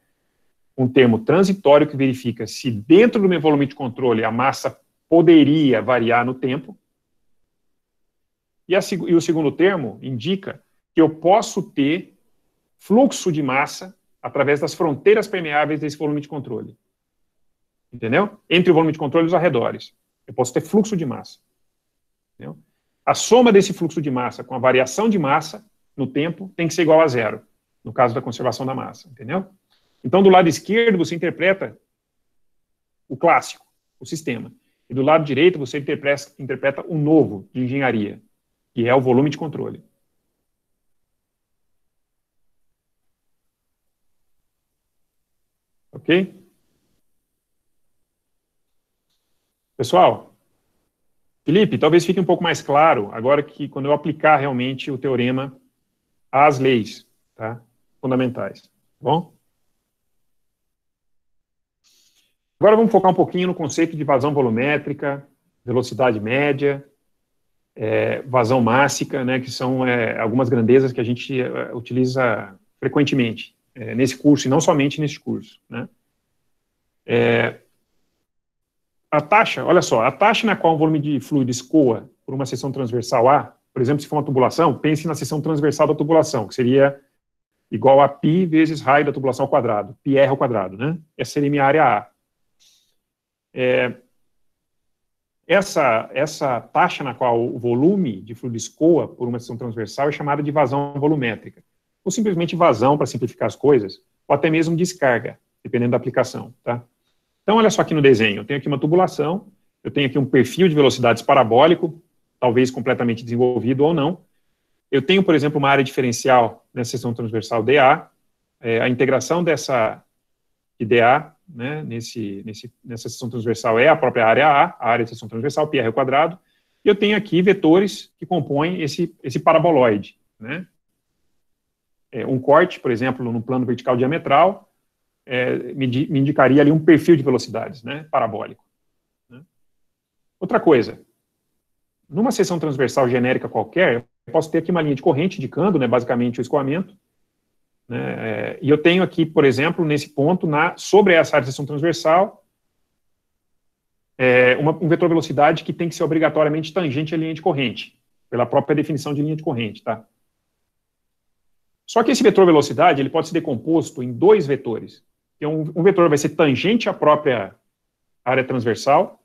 S1: um termo transitório que verifica se dentro do meu volume de controle a massa poderia variar no tempo. E, a, e o segundo termo indica que eu posso ter fluxo de massa através das fronteiras permeáveis desse volume de controle. Entendeu? Entre o volume de controle e os arredores. Eu posso ter fluxo de massa. Entendeu? A soma desse fluxo de massa com a variação de massa no tempo tem que ser igual a zero, no caso da conservação da massa, entendeu? Então, do lado esquerdo, você interpreta o clássico, o sistema. E do lado direito, você interpreta, interpreta o novo de engenharia, que é o volume de controle. Ok? Pessoal, Felipe, talvez fique um pouco mais claro agora que quando eu aplicar realmente o teorema às leis tá? fundamentais. Tá bom? Agora vamos focar um pouquinho no conceito de vazão volumétrica, velocidade média, é, vazão mássica, né, que são é, algumas grandezas que a gente é, utiliza frequentemente é, nesse curso, e não somente nesse curso. Né? É, a taxa, olha só, a taxa na qual o volume de fluido escoa por uma seção transversal A, por exemplo, se for uma tubulação, pense na seção transversal da tubulação, que seria igual a π vezes raio da tubulação ao quadrado, πr ao quadrado, né? Essa seria minha área A. É, essa, essa taxa na qual o volume de fluido escoa por uma seção transversal é chamada de vazão volumétrica, ou simplesmente vazão, para simplificar as coisas, ou até mesmo descarga, dependendo da aplicação, tá? Então, olha só aqui no desenho, eu tenho aqui uma tubulação, eu tenho aqui um perfil de velocidades parabólico, talvez completamente desenvolvido ou não. Eu tenho, por exemplo, uma área diferencial nessa seção transversal DA, é, a integração dessa IDA né, nesse, nesse, nessa seção transversal é a própria área A, a área de seção transversal, πr quadrado, e eu tenho aqui vetores que compõem esse, esse paraboloide. Né? É, um corte, por exemplo, no plano vertical diametral, é, me, me, indicaria ali um perfil de velocidades, né, parabólico. Né? Outra coisa, numa seção transversal genérica qualquer, eu posso ter aqui uma linha de corrente indicando, né, basicamente, o escoamento, né, é, e eu tenho aqui, por exemplo, nesse ponto, na, sobre essa área de seção transversal, é, uma, um vetor velocidade que tem que ser obrigatoriamente tangente à linha de corrente, pela própria definição de linha de corrente, tá? Só que esse vetor velocidade, ele pode ser decomposto em dois vetores, então, um vetor vai ser tangente à própria área transversal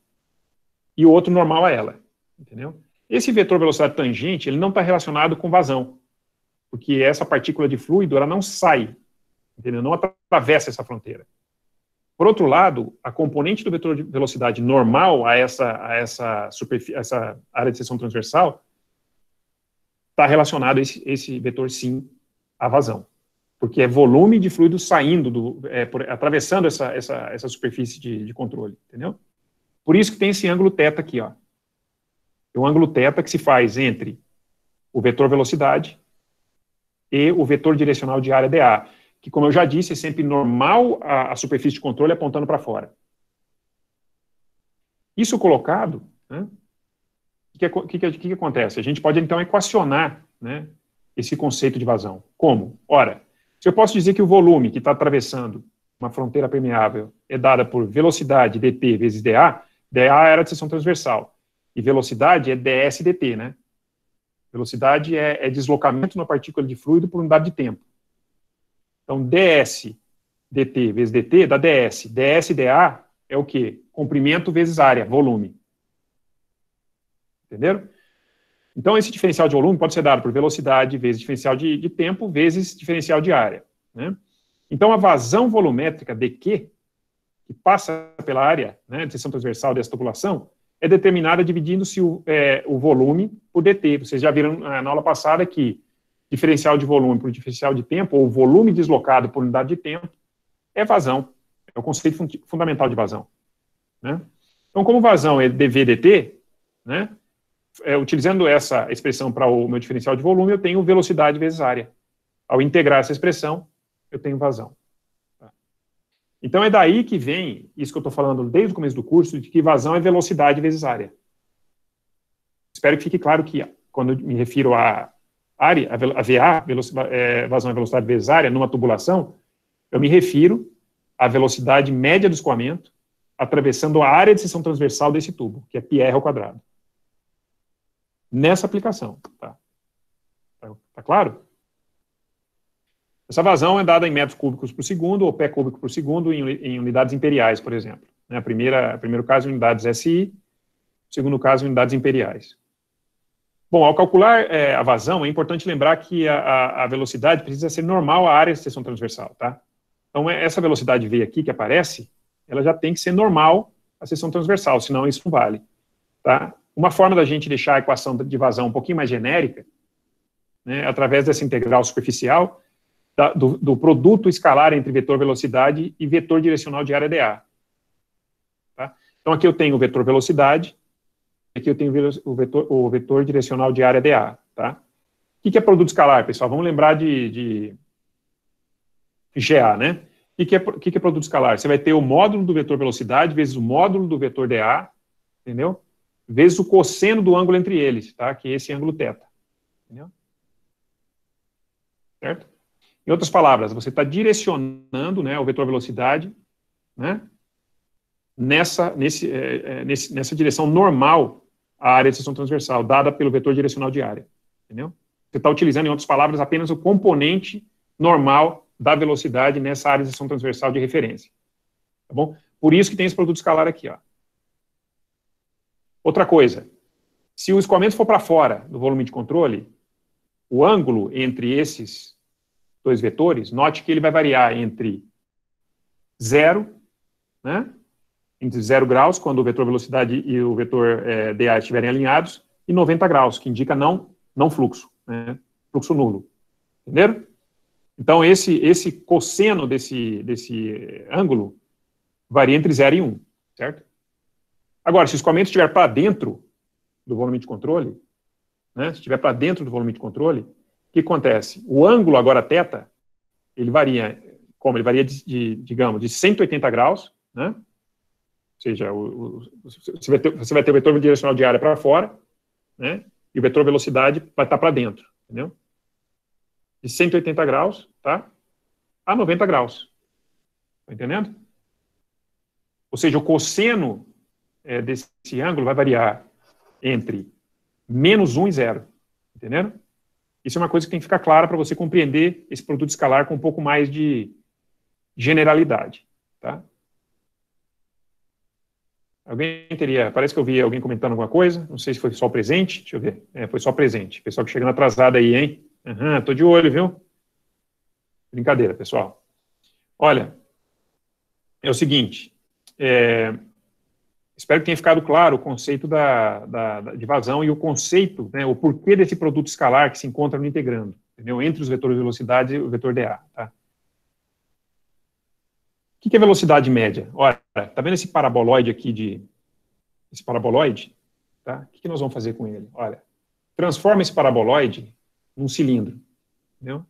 S1: e o outro normal a ela, entendeu? Esse vetor velocidade tangente, ele não está relacionado com vazão, porque essa partícula de fluido, ela não sai, entendeu? Não atravessa essa fronteira. Por outro lado, a componente do vetor de velocidade normal a essa, a essa, essa área de seção transversal está relacionado esse, esse vetor sim à vazão porque é volume de fluido saindo, do, é, por, atravessando essa, essa, essa superfície de, de, controle, entendeu? Por isso que tem esse ângulo θ aqui, ó. É um ângulo θ que se faz entre o vetor velocidade e o vetor direcional de área dA, que, como eu já disse, é sempre normal a, a superfície de controle apontando para fora. Isso colocado, né, o que, que, que, que acontece? A gente pode, então, equacionar né, esse conceito de vazão. Como? Ora, se eu posso dizer que o volume que está atravessando uma fronteira permeável é dada por velocidade dt vezes dA, dA era de seção transversal. E velocidade é ds dt, né? Velocidade é, é deslocamento na partícula de fluido por unidade de tempo. Então, ds dt vezes dt dá ds. ds dA é o quê? Comprimento vezes área, volume. Entenderam? Então, esse diferencial de volume pode ser dado por velocidade vezes diferencial de, de tempo vezes diferencial de área. Né? Então, a vazão volumétrica de Q, que passa pela área né, de seção transversal dessa tubulação, é determinada dividindo-se o, é, o, volume por dt. Vocês já viram na aula passada que diferencial de volume por diferencial de tempo, ou volume deslocado por unidade de tempo, é vazão. É o conceito fun fundamental de vazão. Né? Então, como vazão é dv/dt, né, é, utilizando essa expressão para o meu diferencial de volume, eu tenho velocidade vezes área. Ao integrar essa expressão, eu tenho vazão. Tá? Então é daí que vem isso que eu estou falando desde o começo do curso, de que vazão é velocidade vezes área. Espero que fique claro que quando me refiro a área, a VA, é, vazão é velocidade vezes área, numa tubulação, eu me refiro à velocidade média do escoamento atravessando a área de seção transversal desse tubo, que é πr ao quadrado nessa aplicação. Tá, tá, tá claro? Essa vazão é dada em metros cúbicos por segundo ou pé cúbico por segundo em, em unidades imperiais, por exemplo. Né, primeira, primeiro caso, unidades SI, segundo caso, unidades imperiais. Bom, ao calcular é, a vazão, é importante lembrar que a, a, velocidade precisa ser normal à área de seção transversal, tá? Então, é, essa velocidade V aqui que aparece, ela já tem que ser normal à seção transversal, senão isso não vale, tá? Uma forma da gente deixar a equação de vazão um pouquinho mais genérica, né, através dessa integral superficial, da, do, do, produto escalar entre vetor velocidade e vetor direcional de área dA. Tá? Então, aqui eu tenho o vetor velocidade, aqui eu tenho o vetor, o vetor direcional de área dA. Tá? O que é produto escalar, pessoal? Vamos lembrar de, de GA, né? O que, é, que é produto escalar? Você vai ter o módulo do vetor velocidade vezes o módulo do vetor dA, entendeu? vezes o cosseno do ângulo entre eles, tá? que é esse ângulo θ. Entendeu? Certo? Em outras palavras, você está direcionando né, o vetor velocidade né, nessa, nesse, é, é, nesse, nessa direção normal à área de seção transversal, dada pelo vetor direcional de área. Entendeu? Você está utilizando, em outras palavras, apenas o componente normal da velocidade nessa área de seção transversal de referência. Tá bom? Por isso que tem esse produto escalar aqui. Ó. Outra coisa, se o escoamento for para fora do volume de controle, o ângulo entre esses dois vetores, note que ele vai variar entre zero, né, entre zero graus, quando o vetor velocidade e o vetor é, DA estiverem alinhados, e 90 graus, que indica não, não fluxo, né, fluxo nulo. Entenderam? Então, esse, esse cosseno desse, desse ângulo varia entre zero e um, certo? Agora, se o escoamento estiver para dentro do volume de controle, né, se estiver para dentro do volume de controle, o que acontece? O ângulo agora teta, ele varia, como? Ele varia, de, de digamos, de 180 graus, né? Ou seja, o, o, você, vai ter, você vai ter o vetor direcional de área para fora, né? E o vetor velocidade vai estar tá para dentro, entendeu? De 180 graus, tá? A 90 graus. Tá entendendo? Ou seja, o cosseno é, desse ângulo vai variar entre menos 1 e 0. Entendendo? Isso é uma coisa que tem que ficar clara para você compreender esse produto escalar com um pouco mais de generalidade. Tá? Alguém teria. Parece que eu vi alguém comentando alguma coisa. Não sei se foi só o presente. Deixa eu ver. É, foi só presente. Pessoal que chegando atrasado aí, hein? Uhum, tô de olho, viu? Brincadeira, pessoal. Olha, é o seguinte. É, Espero que tenha ficado claro o conceito da, da, da de vazão e o conceito, né, o porquê desse produto escalar que se encontra no integrando, entendeu? entre os vetores de velocidade e o vetor DA. Tá? O que é velocidade média? Olha, tá vendo esse paraboloide aqui de esse paraboloide? Tá? O que nós vamos fazer com ele? Olha, transforma esse paraboloide num cilindro, entendeu?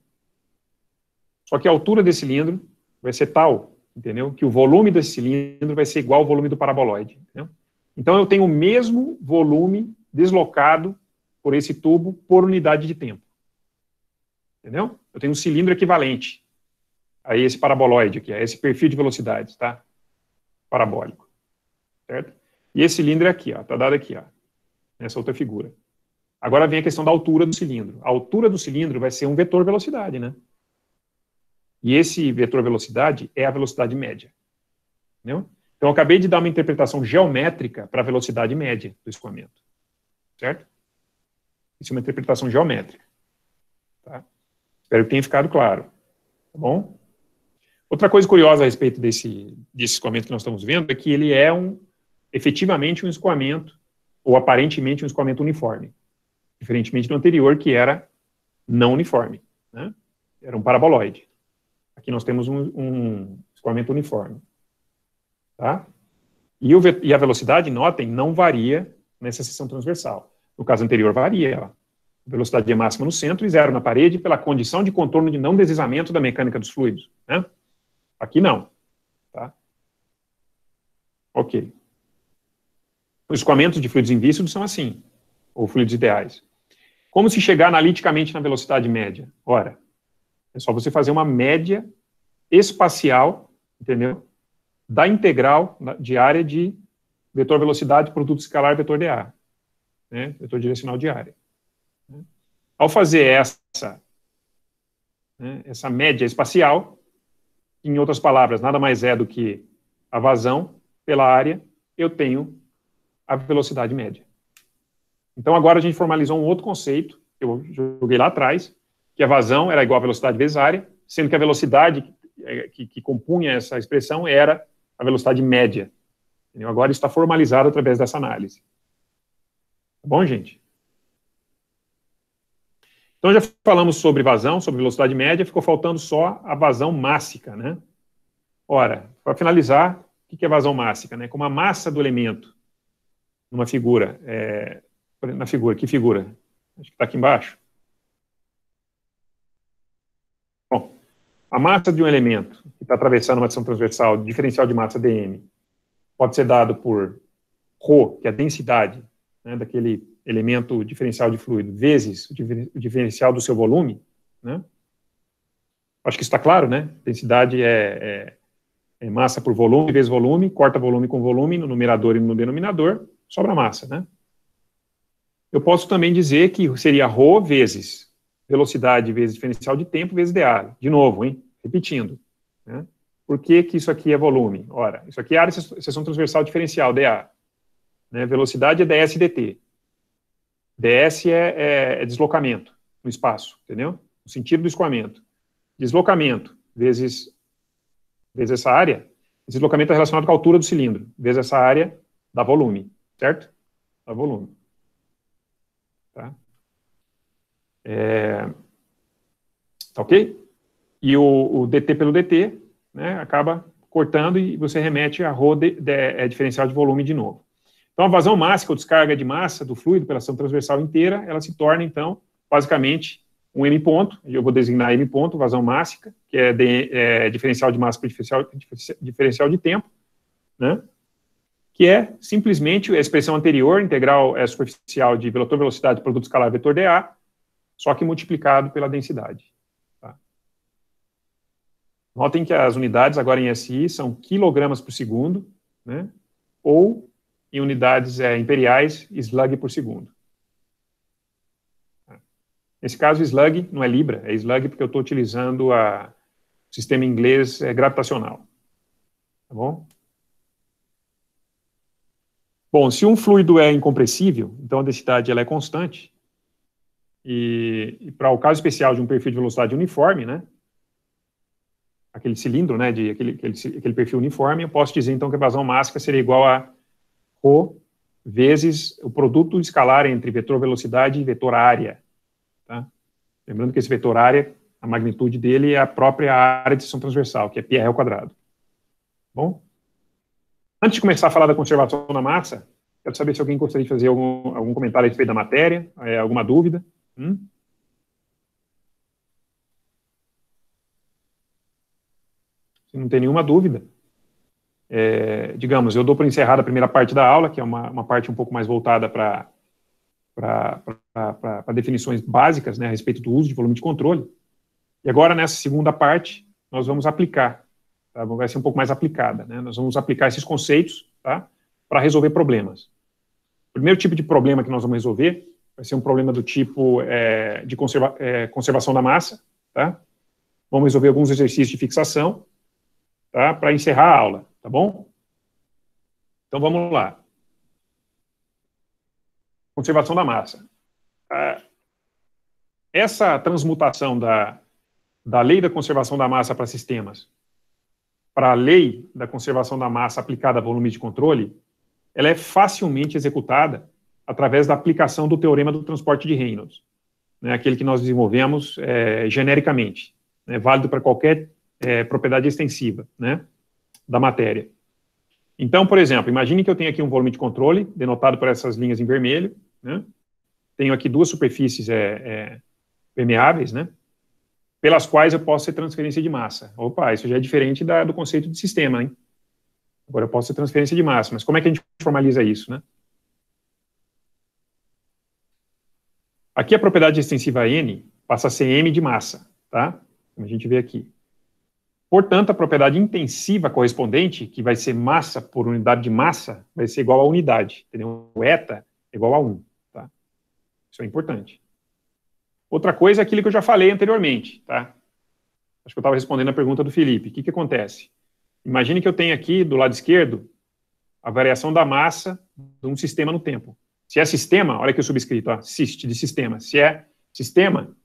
S1: Só que a altura desse cilindro vai ser tal entendeu? Que o volume desse cilindro vai ser igual ao volume do paraboloide. Entendeu? Então, eu tenho o mesmo volume deslocado por esse tubo por unidade de tempo. Entendeu? Eu tenho um cilindro equivalente a esse paraboloide aqui, a esse perfil de velocidades, tá? Parabólico. Certo? E esse cilindro é aqui, ó, tá dado aqui, ó, nessa outra figura. Agora vem a questão da altura do cilindro. A altura do cilindro vai ser um vetor velocidade, né? E esse vetor velocidade é a velocidade média. Entendeu? Então, acabei de dar uma interpretação geométrica para a velocidade média do escoamento. Certo? Isso é uma interpretação geométrica. Tá? Espero que tenha ficado claro. Tá bom? Outra coisa curiosa a respeito desse, desse escoamento que nós estamos vendo é que ele é um, efetivamente um escoamento, ou aparentemente um escoamento uniforme. Diferentemente do anterior, que era não uniforme. Né? Era um paraboloide. Aqui nós temos um, um escoamento uniforme. Tá? E, o, e, a velocidade, notem, não varia nessa seção transversal. No caso anterior, varia. A velocidade é máxima no centro e zero na parede pela condição de contorno de não deslizamento da mecânica dos fluidos. Né? Aqui não. Tá? Ok. Os escoamentos de fluidos invícidos são assim, ou fluidos ideais. Como se chegar analiticamente na velocidade média? Ora, é só você fazer uma média espacial, entendeu? Da integral de área de vetor velocidade, produto escalar, vetor de área. Né? Vetor direcional de área. Ao fazer essa, né, essa média espacial, em outras palavras, nada mais é do que a vazão pela área, eu tenho a velocidade média. Então, agora a gente formalizou um outro conceito, que eu joguei lá atrás, que a vazão era igual à velocidade vezes área, sendo que a velocidade é, que, que compunha essa expressão era a velocidade média. Entendeu? Agora está formalizado através dessa análise. Tá bom, gente? Então já falamos sobre vazão, sobre velocidade média, ficou faltando só a vazão mássica, né? Ora, para finalizar, o que é vazão mássica? Né? Como a massa do elemento numa figura, é, na figura, que figura? Acho que está aqui embaixo. A massa de um elemento que está atravessando uma seção transversal, diferencial de massa dm, pode ser dado por ρ, que é a densidade né, daquele elemento diferencial de fluido, vezes o diferencial do seu volume, né? Acho que está claro, né? Densidade é, é, é, massa por volume vezes volume, corta volume com volume no numerador e no denominador, sobra massa, né? Eu posso também dizer que seria ρ vezes velocidade vezes diferencial de tempo vezes DA. De novo, hein? Repetindo. Né? Por que, que isso aqui é volume? Ora, isso aqui é área seção transversal diferencial, DA. Né? Velocidade é DS dt. DS é, é, é deslocamento no espaço, entendeu? No sentido do escoamento. Deslocamento vezes, vezes essa área, deslocamento é relacionado com a altura do cilindro, vezes essa área dá volume, certo? Dá volume. Tá? É, tá ok? E o, o, DT pelo DT né, acaba cortando e você remete a roda de, de, é, diferencial de volume de novo. Então, a vazão mássica ou descarga de massa do fluido pela ação transversal inteira, ela se torna, então, basicamente um M ponto, e eu vou designar M ponto, vazão mássica, que é, de, é diferencial de massa por diferencial, diferencial de tempo, né? que é simplesmente a expressão anterior, integral é, superficial de vetor velocidade produto escalar vetor dA, só que multiplicado pela densidade. Tá? Notem que as unidades agora em SI são quilogramas por segundo, né? ou em unidades é, imperiais, slug por segundo. Nesse caso, slug não é libra, é slug porque eu estou utilizando a, o sistema inglês é, gravitacional. Tá bom? Bom, se um fluido é incompressível, então a densidade ela é constante, e, e para o caso especial de um perfil de velocidade uniforme, né, aquele cilindro, né, de aquele, aquele, aquele perfil uniforme, eu posso dizer então que a evasão máxima seria igual a o vezes o produto escalar entre vetor velocidade e vetor área. Tá? Lembrando que esse vetor área, a magnitude dele é a própria área de seção transversal, que é πr ao quadrado. Bom? Antes de começar a falar da conservação da massa, quero saber se alguém gostaria de fazer algum, algum comentário a respeito da matéria, eh, alguma dúvida. Hum? Não tem nenhuma dúvida. É, digamos, eu dou por encerrada a primeira parte da aula, que é uma, uma parte um pouco mais voltada para para definições básicas né, a respeito do uso de volume de controle. E agora, nessa segunda parte, nós vamos aplicar, tá? vai ser um pouco mais aplicada. Né? Nós vamos aplicar esses conceitos tá? para resolver problemas. O primeiro tipo de problema que nós vamos resolver vai ser um problema do tipo é, de conserva é, conservação da massa, tá? Vamos resolver alguns exercícios de fixação, tá? Para encerrar a aula, tá bom? Então vamos lá. Conservação da massa. Ah, essa transmutação da, da lei da conservação da massa para sistemas para a lei da conservação da massa aplicada a volume de controle, ela é facilmente executada através da aplicação do teorema do transporte de Reynolds, né, aquele que nós desenvolvemos é, genericamente, né, válido para qualquer é, propriedade extensiva né, da matéria. Então, por exemplo, imagine que eu tenho aqui um volume de controle, denotado por essas linhas em vermelho, né, tenho aqui duas superfícies é, é permeáveis, né, pelas quais eu posso ter transferência de massa. Opa, isso já é diferente da, do conceito de sistema, hein? Agora eu posso ter transferência de massa, mas como é que a gente formaliza isso, né? Aqui a propriedade extensiva N passa a ser M de massa, tá? Como a gente vê aqui. Portanto, a propriedade intensiva correspondente, que vai ser massa por unidade de massa, vai ser igual a unidade, entendeu? O eta é igual a 1, tá? Isso é importante. Outra coisa é aquilo que eu já falei anteriormente, tá? Acho que eu estava respondendo a pergunta do Felipe. O que, que acontece? Imagine que eu tenho aqui, do lado esquerdo, a variação da massa de um sistema no tempo. Se é sistema, olha aqui o subscrito, ó, sist, de sistema. Se é sistema,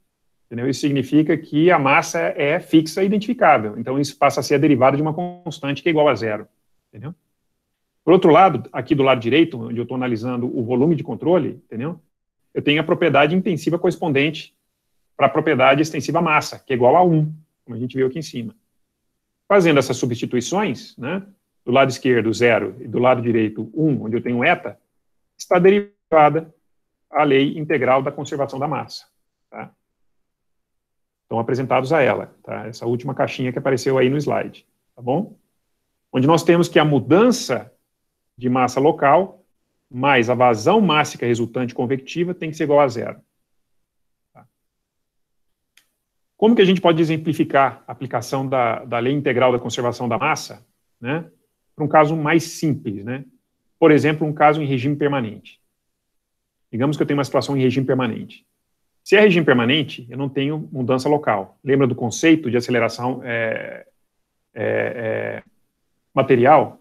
S1: entendeu? isso significa que a massa é fixa e identificável. Então, isso passa a ser a derivada de uma constante que é igual a zero. Entendeu? Por outro lado, aqui do lado direito, onde eu estou analisando o volume de controle, entendeu? eu tenho a propriedade intensiva correspondente para a propriedade extensiva massa, que é igual a 1, como a gente viu aqui em cima. Fazendo essas substituições, né, do lado esquerdo, 0, e do lado direito, 1, onde eu tenho eta, está derivado aprovada a Lei Integral da Conservação da Massa. Tá? Estão apresentados a ela, tá? essa última caixinha que apareceu aí no slide, tá bom? Onde nós temos que a mudança de massa local mais a vazão mássica resultante convectiva tem que ser igual a zero. Tá? Como que a gente pode exemplificar a aplicação da, da Lei Integral da Conservação da Massa, né? Para um caso mais simples, né? Por exemplo, um caso em regime permanente. Digamos que eu tenho uma situação em regime permanente. Se é regime permanente, eu não tenho mudança local. Lembra do conceito de aceleração é, é, é, material,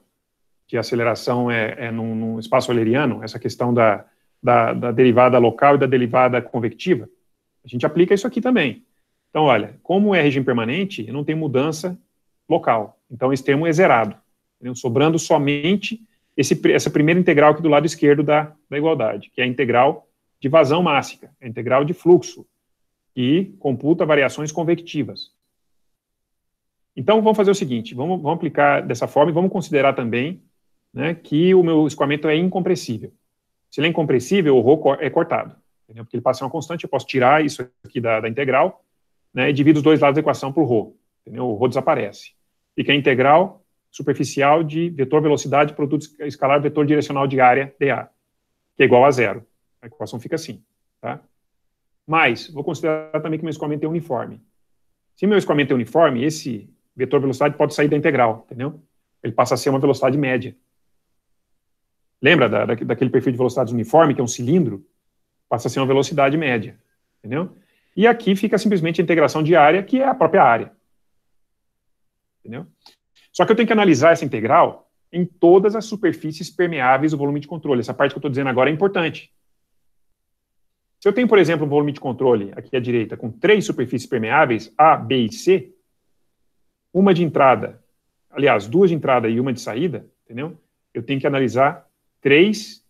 S1: Que aceleração é, é num, num, espaço euleriano, essa questão da, da, da, derivada local e da derivada convectiva? A gente aplica isso aqui também. Então, olha, como é regime permanente, eu não tenho mudança local. Então, esse termo é zerado, entendeu? sobrando somente esse, essa primeira integral aqui do lado esquerdo da, da igualdade, que é a integral de vazão mássica, é a integral de fluxo, que computa variações convectivas. Então, vamos fazer o seguinte, vamos, vamos aplicar dessa forma e vamos considerar também né, que o meu escoamento é incompressível. Se ele é incompressível, o rho é cortado, entendeu? porque ele passa uma constante, eu posso tirar isso aqui da, da integral né, e divido os dois lados da equação por rho. Entendeu? O rho desaparece. Fica é a integral superficial de vetor velocidade, produto escalar, vetor direcional de área, DA, que é igual a zero. A equação fica assim. Tá? Mas, vou considerar também que meu escoamento é uniforme. Se meu escoamento é uniforme, esse vetor velocidade pode sair da integral, entendeu? Ele passa a ser uma velocidade média. Lembra da, da, daquele perfil de velocidade uniforme, que é um cilindro? Passa a ser uma velocidade média, entendeu? E aqui fica simplesmente a integração de área, que é a própria área. Entendeu? Só que eu tenho que analisar essa integral em todas as superfícies permeáveis do volume de controle. Essa parte que eu estou dizendo agora é importante. Se eu tenho, por exemplo, um volume de controle aqui à direita com três superfícies permeáveis, A, B e C, uma de entrada, aliás, duas de entrada e uma de saída, entendeu? Eu tenho que analisar três,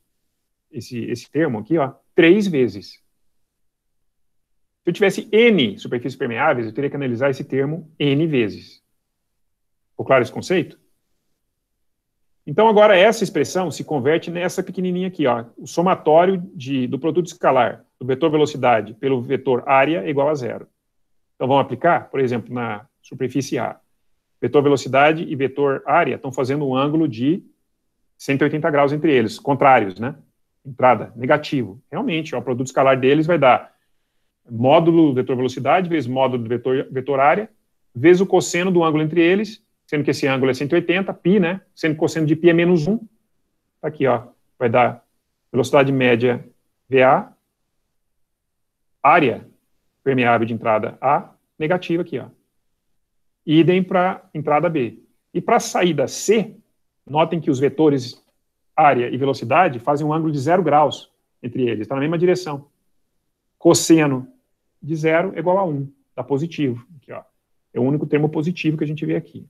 S1: esse, esse termo aqui, ó, três vezes. Se eu tivesse N superfícies permeáveis, eu teria que analisar esse termo N vezes. Ficou claro esse conceito? Então, agora, essa expressão se converte nessa pequenininha aqui, ó, o somatório de, do produto escalar do vetor velocidade pelo vetor área é igual a zero. Então, vamos aplicar, por exemplo, na superfície A. Vetor velocidade e vetor área estão fazendo um ângulo de 180 graus entre eles, contrários, né? Entrada, negativo. Realmente, ó, o produto escalar deles vai dar módulo do vetor velocidade vezes módulo do vetor, vetor área, vezes o cosseno do ângulo entre eles, sendo que esse ângulo é 180, π, né? Sendo que cosseno de π é menos 1. Tá aqui, ó. Vai dar velocidade média VA, área permeável de entrada A, negativa aqui, ó. Idem para entrada B. E para a saída C, notem que os vetores área e velocidade fazem um ângulo de zero graus entre eles, está na mesma direção. Cosseno de zero é igual a 1, um, dá positivo. Aqui, ó. É o único termo positivo que a gente vê aqui.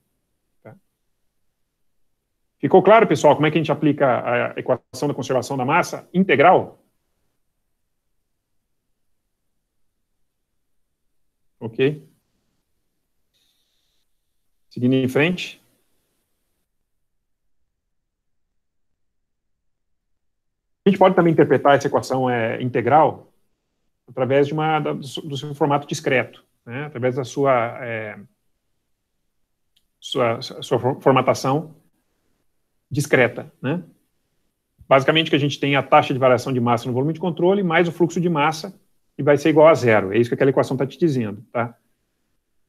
S1: Ficou claro, pessoal, como é que a gente aplica a equação da conservação da massa integral? Ok. Seguindo em frente. A gente pode também interpretar essa equação é, integral através de uma, da, do seu formato discreto, né? através da sua, é, sua, sua formatação discreta, né? Basicamente que a gente tem é a taxa de variação de massa no volume de controle mais o fluxo de massa e vai ser igual a zero. É isso que aquela equação está te dizendo, tá?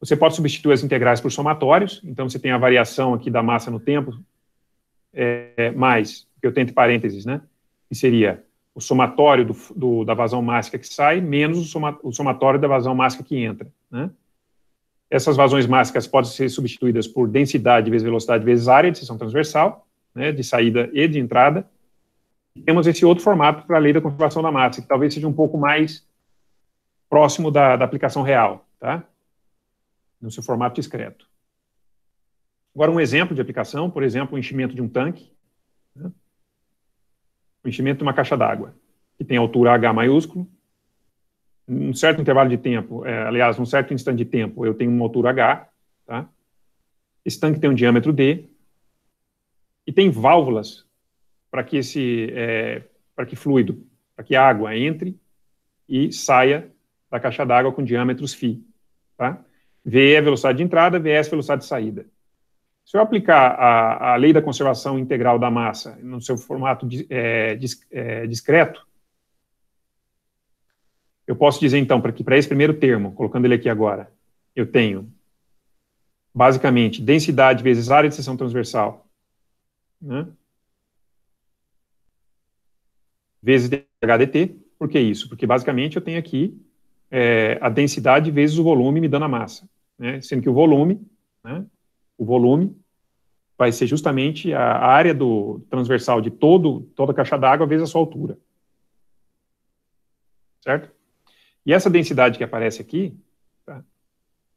S1: Você pode substituir as integrais por somatórios, então você tem a variação aqui da massa no tempo é, é mais, que eu tenho entre parênteses, né? Que seria o somatório do, do, da vazão mássica que sai menos o, soma, o somatório da vazão mássica que entra, né? Essas vazões mássicas podem ser substituídas por densidade vezes velocidade vezes área de seção transversal, né, de saída e de entrada. temos esse outro formato para a lei da conservação da massa, que talvez seja um pouco mais próximo da, da aplicação real, tá? no seu formato discreto. Agora, um exemplo de aplicação, por exemplo, o enchimento de um tanque, né? o enchimento de uma caixa d'água, que tem altura H maiúsculo, um certo intervalo de tempo, é, aliás, um certo instante de tempo, eu tenho uma altura H, tá? esse tanque tem um diâmetro D, e tem válvulas para que esse é, para que fluido, para que água entre e saia da caixa d'água com diâmetros φ. Tá? VE é velocidade de entrada, VS é velocidade de saída. Se eu aplicar a, a lei da conservação integral da massa no seu formato de, é, é, discreto, eu posso dizer então para que para esse primeiro termo, colocando ele aqui agora, eu tenho basicamente densidade vezes área de seção transversal né? vezes HDT. Por que isso? Porque basicamente eu tenho aqui é, a densidade vezes o volume me dando a massa, né? sendo que o volume, né? o volume vai ser justamente a área do transversal de todo toda a caixa d'água vezes a sua altura, certo? E essa densidade que aparece aqui tá?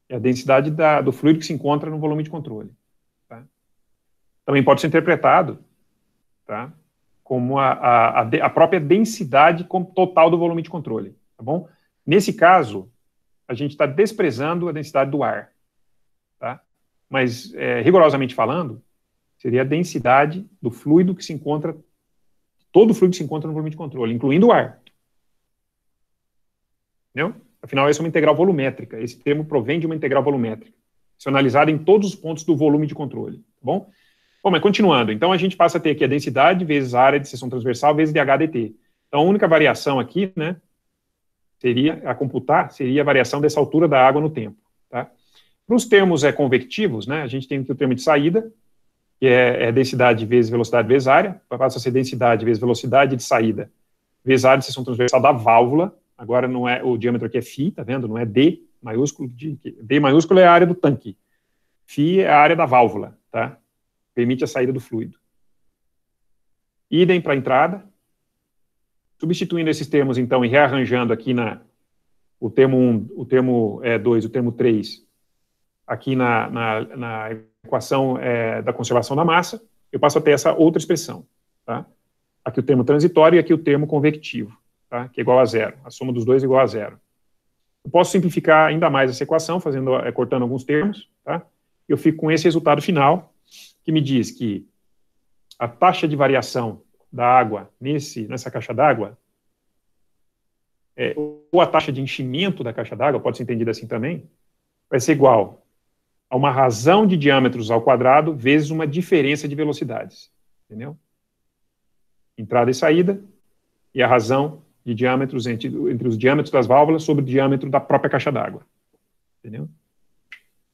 S1: é a densidade da, do fluido que se encontra no volume de controle também pode ser interpretado tá, como a, a, a própria densidade total do volume de controle. Tá bom? Nesse caso, a gente está desprezando a densidade do ar. Tá? Mas, é, rigorosamente falando, seria a densidade do fluido que se encontra, todo o fluido que se encontra no volume de controle, incluindo o ar. Entendeu? Afinal, essa é uma integral volumétrica. Esse termo provém de uma integral volumétrica, analisada em todos os pontos do volume de controle. Tá bom? Bom, mas continuando, então a gente passa a ter aqui a densidade vezes a área de seção transversal vezes dt. Então a única variação aqui, né, seria a computar, seria a variação dessa altura da água no tempo, tá? Para os termos é, convectivos, né, a gente tem aqui o termo de saída, que é, é, densidade vezes velocidade vezes área, passa a ser densidade vezes velocidade de saída vezes área de seção transversal da válvula, agora não é, o diâmetro aqui é φ, tá vendo, não é d maiúsculo, de, d maiúsculo é a área do tanque, φ é a área da válvula, tá? permite a saída do fluido. Idem para a entrada. Substituindo esses termos, então, e rearranjando aqui na, o termo 1, um, o termo 2, é, o termo 3, aqui na, na, na equação é, da conservação da massa, eu passo a ter essa outra expressão. Tá? Aqui o termo transitório e aqui o termo convectivo, tá? que é igual a zero. A soma dos dois é igual a zero. Eu posso simplificar ainda mais essa equação, fazendo, é, cortando alguns termos. Tá? Eu fico com esse resultado final, que me diz que a taxa de variação da água nesse, nessa caixa d'água, é, ou a taxa de enchimento da caixa d'água, pode ser entendida assim também, vai ser igual a uma razão de diâmetros ao quadrado vezes uma diferença de velocidades. Entendeu? Entrada e saída, e a razão de diâmetros entre, entre os diâmetros das válvulas sobre o diâmetro da própria caixa d'água. Entendeu?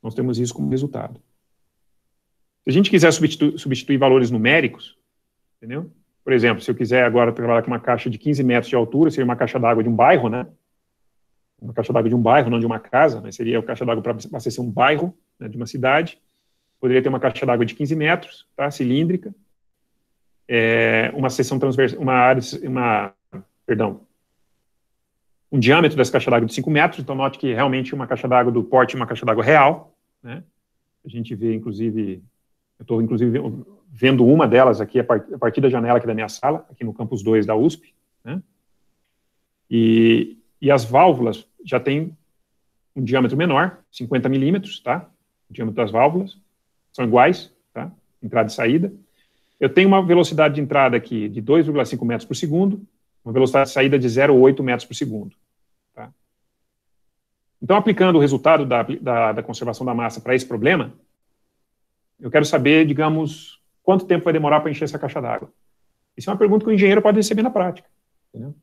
S1: Nós temos isso como resultado. Se a gente quiser substituir, substituir valores numéricos, entendeu? Por exemplo, se eu quiser agora trabalhar com uma caixa de 15 metros de altura, seria uma caixa d'água de um bairro, né? Uma caixa d'água de um bairro, não de uma casa, mas seria uma caixa d'água para abastecer um bairro, né, de uma cidade. Poderia ter uma caixa d'água de 15 metros, tá? Cilíndrica. É, uma seção transversal, uma área, uma, perdão, um diâmetro dessa caixa d'água de 5 metros, então note que realmente uma caixa d'água do porte é uma caixa d'água real, né? A gente vê, inclusive, eu estou, inclusive, vendo uma delas aqui, a, part a partir da janela aqui da minha sala, aqui no campus 2 da USP, né? E, e as válvulas já têm um diâmetro menor, 50 milímetros, tá? O diâmetro das válvulas são iguais, tá? Entrada e saída. Eu tenho uma velocidade de entrada aqui de 2,5 metros por segundo, uma velocidade de saída de 0,8 metros por segundo. Tá? Então, aplicando o resultado da, da, da conservação da massa para esse problema, eu quero saber, digamos, quanto tempo vai demorar para encher essa caixa d'água. Isso é uma pergunta que o engenheiro pode receber na prática. Entendeu?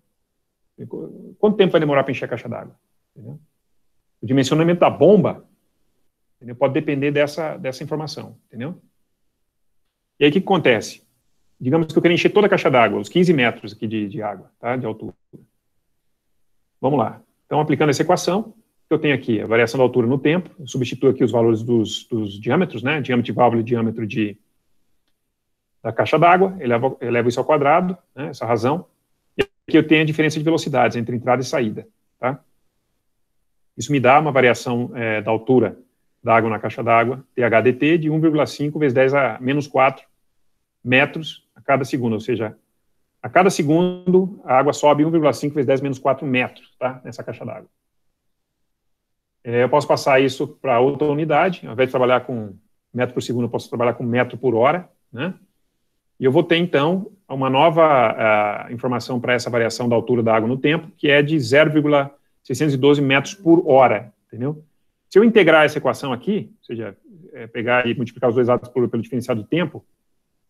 S1: Quanto tempo vai demorar para encher a caixa d'água? O dimensionamento da bomba entendeu? pode depender dessa, dessa informação. Entendeu? E aí o que, que acontece? Digamos que eu quero encher toda a caixa d'água, os 15 metros aqui de, de água, tá? de altura. Vamos lá. Então, aplicando essa equação, eu tenho aqui a variação da altura no tempo, substituo aqui os valores dos, dos diâmetros, né, diâmetro de válvula e diâmetro de, da caixa d'água, elevo, elevo isso ao quadrado,
S2: né, essa razão,
S1: e aqui eu tenho a diferença de velocidades entre entrada e saída, tá? Isso me dá uma variação é, da altura da água na caixa d'água, THDT, de 1,5 vezes 10 a menos 4 metros a cada segundo, ou seja, a cada segundo a água sobe 1,5 vezes 10 menos 4 metros, tá, nessa caixa d'água. É, eu posso passar isso para outra unidade, ao invés de trabalhar com metro por segundo, eu posso trabalhar com metro por hora, né? E eu vou ter, então, uma nova ah, informação para essa variação da altura da água no tempo, que é de 0,612 metros por hora, entendeu? Se eu integrar essa equação aqui, ou seja, é pegar e multiplicar os dois lados por, pelo diferencial do tempo,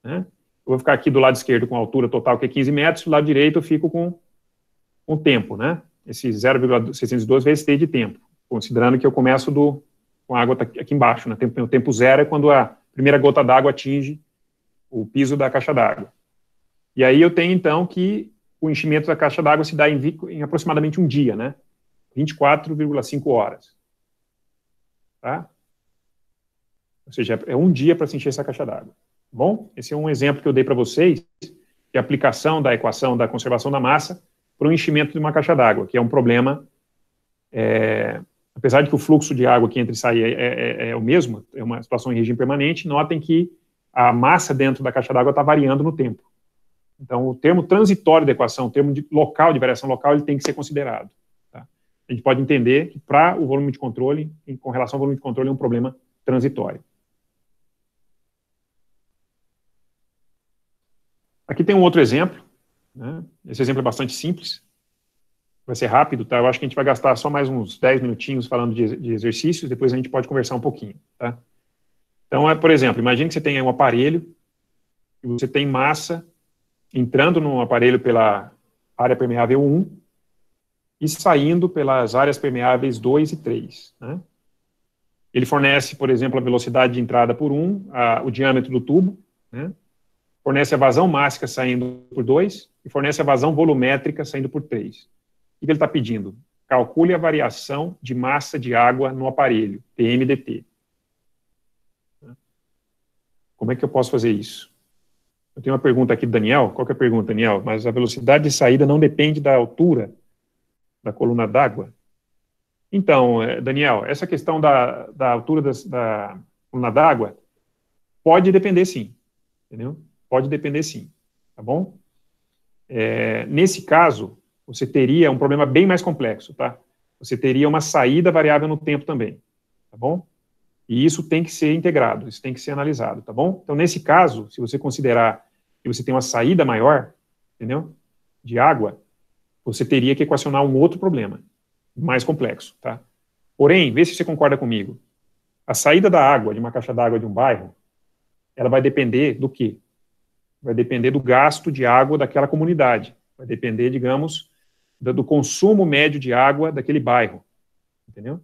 S1: né? Eu vou ficar aqui do lado esquerdo com a altura total, que é 15 metros, do lado direito eu fico com o tempo, né? Esse 0,612 vezes T de tempo considerando que eu começo do, com a água tá aqui embaixo, né? Tempo, tempo zero é quando a primeira gota d'água atinge o piso da caixa d'água. E aí eu tenho, então, que o enchimento da caixa d'água se dá em, em, aproximadamente um dia, né? 24,5 horas. Tá? Ou seja, é um dia para se encher essa caixa d'água. Bom, esse é um exemplo que eu dei para vocês de aplicação da equação da conservação da massa para o enchimento de uma caixa d'água, que é um problema é, apesar de que o fluxo de água que entra e sai é, é, é, é o mesmo, é uma situação em regime permanente, notem que a massa dentro da caixa d'água está variando no tempo. Então, o termo transitório da equação, o termo de local, de variação local, ele tem que ser considerado. Tá? A gente pode entender que para o volume de controle, em, com relação ao volume de controle, é um problema transitório. Aqui tem um outro exemplo. Né? Esse exemplo é bastante simples vai ser rápido, tá? Eu acho que a gente vai gastar só mais uns 10 minutinhos falando de, de exercícios, depois a gente pode conversar um pouquinho, tá? Então, é, por exemplo, imagine que você tem um aparelho, e você tem massa entrando no aparelho pela área permeável 1 e saindo pelas áreas permeáveis 2 e 3, né? Ele fornece, por exemplo, a velocidade de entrada por 1, a, o diâmetro do tubo, né? fornece a vazão mássica saindo por 2 e fornece a vazão volumétrica saindo por 3 que ele está pedindo? Calcule a variação de massa de água no aparelho, PMDT. Como é que eu posso fazer isso? Eu tenho uma pergunta aqui do Daniel. Qual é a pergunta, Daniel? Mas a velocidade de saída não depende da altura da coluna d'água? Então, eh, Daniel, essa questão da, da altura das, da coluna d'água pode depender sim, entendeu? Pode depender sim, tá bom? É, nesse caso, você teria um problema bem mais complexo, tá? Você teria uma saída variável no tempo também, tá bom? E isso tem que ser integrado, isso tem que ser analisado, tá bom? Então, nesse caso, se você considerar que você tem uma saída maior, entendeu? De água, você teria que equacionar um outro problema, mais complexo, tá? Porém, vê se você concorda comigo. A saída da água de uma caixa d'água de um bairro, ela vai depender do quê? Vai depender do gasto de água daquela comunidade. Vai depender, digamos, do consumo médio de água daquele bairro, entendeu?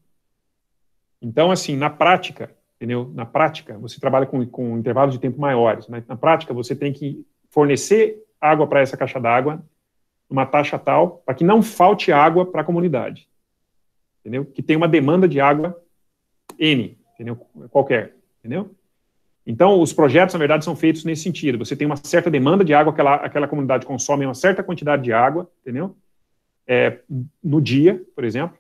S1: Então, assim, na prática, entendeu? Na prática, você trabalha com, com intervalos de tempo maiores. Mas na prática, você tem que fornecer água para essa caixa d'água uma taxa tal para que não falte água para a comunidade, entendeu? Que tem uma demanda de água n, entendeu? Qualquer, entendeu? Então, os projetos, na verdade, são feitos nesse sentido. Você tem uma certa demanda de água, aquela, aquela comunidade consome uma certa quantidade de água, entendeu? é, no dia, por exemplo,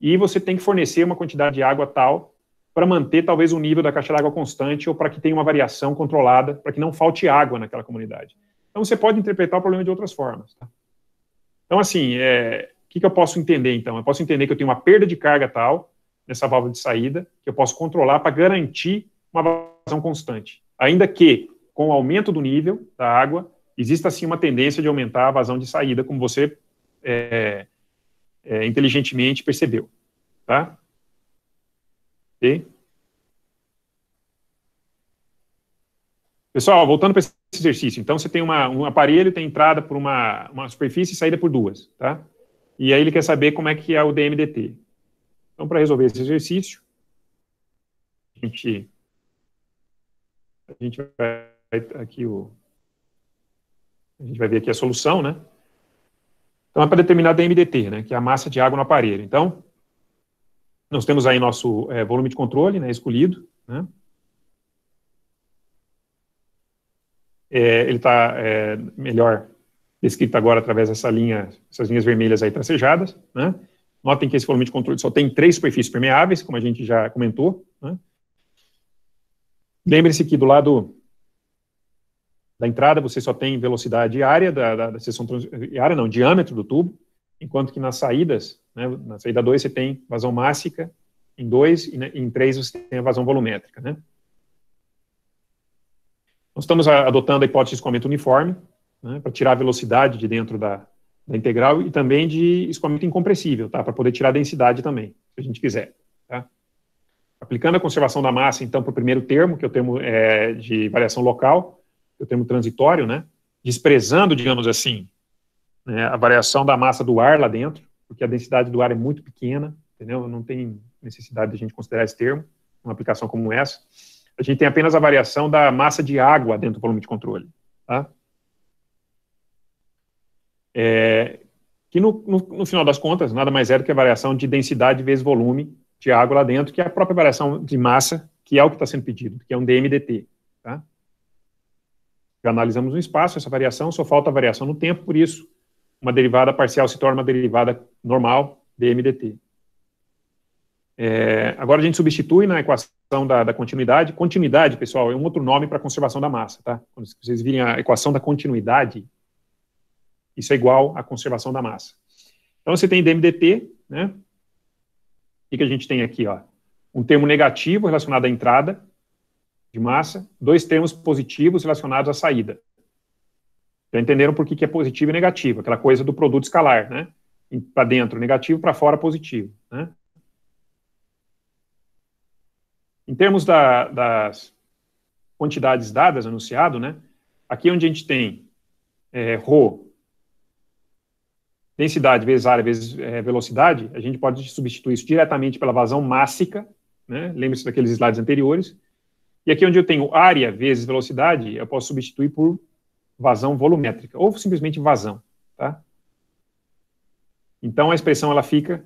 S1: e você tem que fornecer uma quantidade de água tal para manter talvez o nível da caixa d'água constante ou para que tenha uma variação controlada, para que não falte água naquela comunidade. Então você pode interpretar o problema de outras formas. Tá? Então, assim, o é, que, que eu posso entender então? Eu posso entender que eu tenho uma perda de carga tal nessa válvula de saída, que eu posso controlar para garantir uma vazão constante. Ainda que, com o aumento do nível da água, exista assim uma tendência de aumentar a vazão de saída, como você é, é, inteligentemente percebeu. Tá? Ok? Pessoal, voltando para esse exercício, então você tem uma, um aparelho, tem entrada por uma, uma superfície e saída por duas, tá? E aí ele quer saber como é que é o DMDT. Então, para resolver esse exercício, a gente, a gente vai aqui o a gente vai ver aqui a solução, né? Então, é para determinar DMDT, né, que é a massa de água no aparelho. Então, nós temos aí nosso é, volume de controle né, escolhido. Né? É, ele está é, melhor descrito agora através dessa linha, essas linhas vermelhas aí tracejadas. Né? Notem que esse volume de controle só tem três superfícies permeáveis, como a gente já comentou. Né? Lembre-se que do lado da entrada você só tem velocidade e área da, da, da seção trans, área não, diâmetro do tubo, enquanto que nas saídas, né, na saída 2 você tem vazão mássica em 2 e né, em 3 você tem a vazão volumétrica, né? Nós estamos adotando a hipótese de escoamento uniforme, né, para tirar a velocidade de dentro da, da integral e também de escoamento incompressível, tá? Para poder tirar a densidade também, se a gente quiser, tá? Aplicando a conservação da massa, então, para o primeiro termo, que é o termo é, de variação local, o termo transitório, né, desprezando, digamos assim, né, a variação da massa do ar lá dentro, porque a densidade do ar é muito pequena, entendeu? Não tem necessidade de a gente considerar esse termo, uma aplicação como essa. A gente tem apenas a variação da massa de água dentro do volume de controle, tá? É, que no, no, no, final das contas nada mais é do que a variação de densidade vezes volume de água lá dentro, que é a própria variação de massa, que é o que está sendo pedido, que é um dmdt. Tá? analisamos no espaço essa variação, só falta a variação no tempo, por isso uma derivada parcial se torna uma derivada normal, dmdt. É, agora a gente substitui na equação da, da, continuidade. Continuidade, pessoal, é um outro nome para conservação da massa, tá? Quando vocês virem a equação da continuidade, isso é igual à conservação da massa. Então você tem dmdt, né? O que, que a gente tem aqui, ó? Um termo negativo relacionado à entrada, de massa, dois termos positivos relacionados à saída. Já então, entenderam por que, que é positivo e negativo, aquela coisa do produto escalar, né? Para dentro negativo, para fora positivo, né? Em termos da, das quantidades dadas, anunciado, né? Aqui onde a gente tem é, ρ, densidade vezes área vezes é, velocidade, a gente pode substituir isso diretamente pela vazão mássica, né? Lembre-se daqueles slides anteriores, e aqui onde eu tenho área vezes velocidade, eu posso substituir por vazão volumétrica, ou simplesmente vazão, tá? Então, a expressão, ela fica,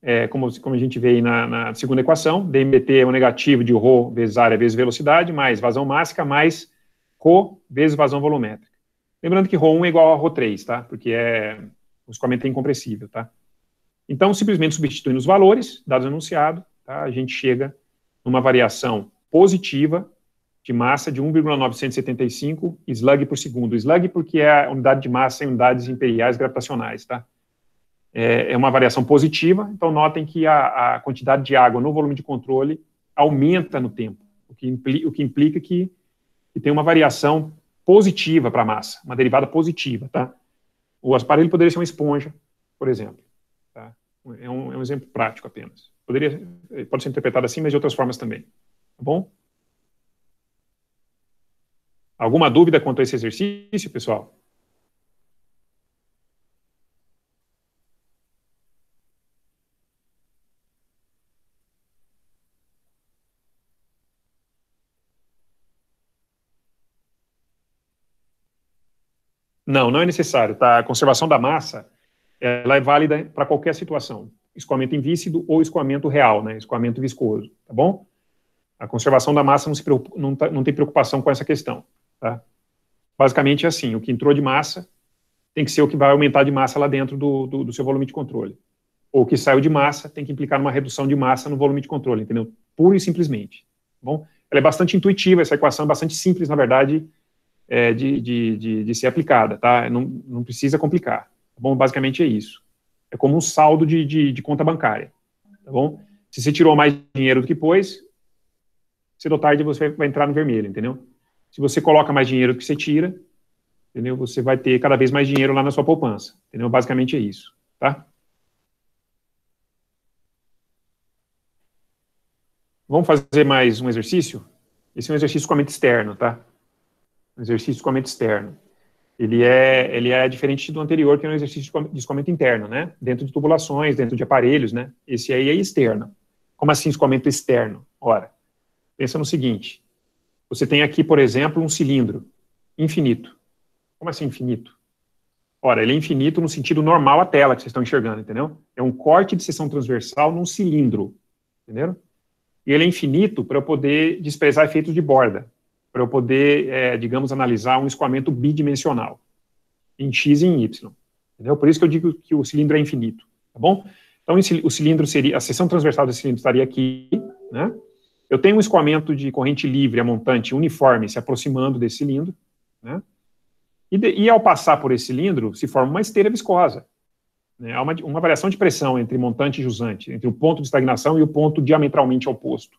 S1: é, como, como a gente vê aí na, na, segunda equação, dmt é o negativo de ρ vezes área vezes velocidade, mais vazão mássica, mais ρ vezes vazão volumétrica. Lembrando que ρ1 é igual a ρ3, tá? Porque é, o escoamento é incompressível, tá? Então, simplesmente substituindo os valores, dados enunciado, tá? a gente chega numa variação positiva de massa de 1,975 slug por segundo. Slug porque é a unidade de massa em unidades imperiais gravitacionais, tá? É, é, uma variação positiva, então notem que a, a, quantidade de água no volume de controle aumenta no tempo, o que, implica, o que, implica que, que tem uma variação positiva para a massa, uma derivada positiva, tá? O aparelho poderia ser uma esponja, por exemplo. Tá? É, um, é um exemplo prático apenas. Poderia, pode ser interpretado assim, mas de outras formas também. Tá bom? Alguma dúvida quanto a esse exercício, pessoal? Não, não é necessário, tá? A conservação da massa, ela é válida para qualquer situação. Escoamento invícido ou escoamento real, né? Escoamento viscoso, tá bom? A conservação da massa não, se não, tá, não tem preocupação com essa questão. Tá? Basicamente é assim: o que entrou de massa tem que ser o que vai aumentar de massa lá dentro do, do, do seu volume de controle. Ou o que saiu de massa tem que implicar uma redução de massa no volume de controle, entendeu? Puro e simplesmente. Tá bom, ela é bastante intuitiva, essa equação é bastante simples, na verdade, é, de, de, de, de, ser aplicada, tá? Não, não precisa complicar. Tá bom, basicamente é isso. É como um saldo de, de, de conta bancária, tá bom? Se você tirou mais dinheiro do que pôs, cedo ou tarde você vai entrar no vermelho, entendeu? Se você coloca mais dinheiro do que você tira, entendeu? Você vai ter cada vez mais dinheiro lá na sua poupança, entendeu? Basicamente é isso, tá? Vamos fazer mais um exercício? Esse é um exercício com a mente externa, tá? Um exercício com a mente externa. Ele é, ele é diferente do anterior, que é um exercício de escoamento interno, né? Dentro de tubulações, dentro de aparelhos, né? Esse aí é externo. Como assim escoamento externo? Ora, Pensa no seguinte: você tem aqui, por exemplo, um cilindro infinito. Como assim infinito? Ora, ele é infinito no sentido normal à tela que vocês estão enxergando, entendeu? É um corte de seção transversal num cilindro, entenderam? E ele é infinito para eu poder desprezar efeitos de borda, para eu poder, é, digamos, analisar um escoamento bidimensional, em x e em y, entendeu? Por isso que eu digo que o cilindro é infinito, tá bom? Então, o cilindro seria, a seção transversal desse cilindro estaria aqui, né? Eu tenho um escoamento de corrente livre a montante uniforme se aproximando desse cilindro, né? E, de, e ao passar por esse cilindro, se forma uma esteira viscosa. Né? Há uma, uma variação de pressão entre montante e jusante, entre o ponto de estagnação e o ponto diametralmente oposto.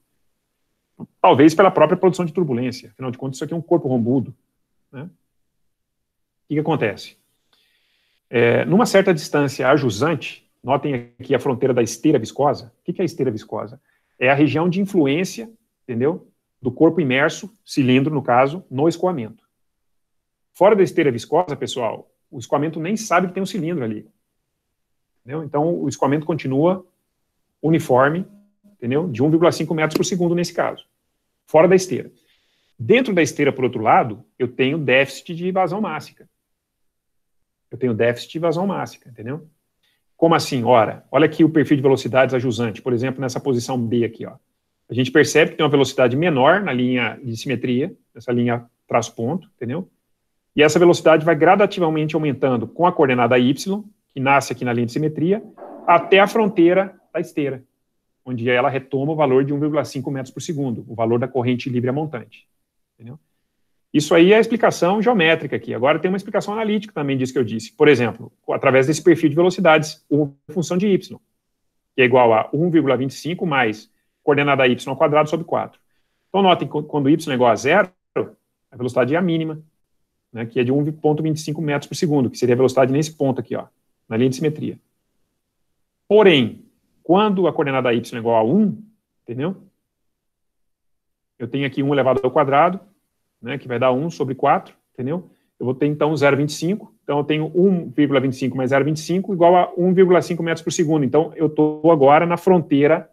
S1: Talvez pela própria produção de turbulência. Afinal de contas, isso aqui é um corpo rombudo. Né? O que, que acontece? É, numa certa distância a jusante, notem aqui a fronteira da esteira viscosa. O que é a esteira viscosa? é a região de influência, entendeu? Do corpo imerso, cilindro no caso, no escoamento. Fora da esteira viscosa, pessoal, o escoamento nem sabe que tem um cilindro ali. Entendeu? Então, o escoamento continua uniforme, entendeu? De 1,5 metros por segundo nesse caso. Fora da esteira. Dentro da esteira, por outro lado, eu tenho déficit de vazão mássica. Eu tenho déficit de vazão mássica, entendeu? Como assim? Ora, olha aqui o perfil de velocidades a jusante, por exemplo, nessa posição B aqui. Ó. A gente percebe que tem uma velocidade menor na linha de simetria, essa linha traço ponto, entendeu? E essa velocidade vai gradativamente aumentando com a coordenada y, que nasce aqui na linha de simetria, até a fronteira da esteira, onde ela retoma o valor de 1,5 metros por segundo, o valor da corrente livre a montante. Entendeu? Isso aí é a explicação geométrica aqui. Agora tem uma explicação analítica também disso que eu disse. Por exemplo, através desse perfil de velocidades, uma função de y, que é igual a 1,25 mais coordenada y ao quadrado sobre 4. Então, notem que quando y é igual a zero, a velocidade é a mínima, né, que é de 1,25 metros por segundo, que seria a velocidade nesse ponto aqui, ó, na linha de simetria. Porém, quando a coordenada y é igual a 1, entendeu? Eu tenho aqui 1 elevado ao quadrado, né, que vai dar 1 sobre 4, entendeu? Eu vou ter, então, 0,25. Então, eu tenho 1,25 mais 0,25 igual a 1,5 metros por segundo. Então, eu estou agora na fronteira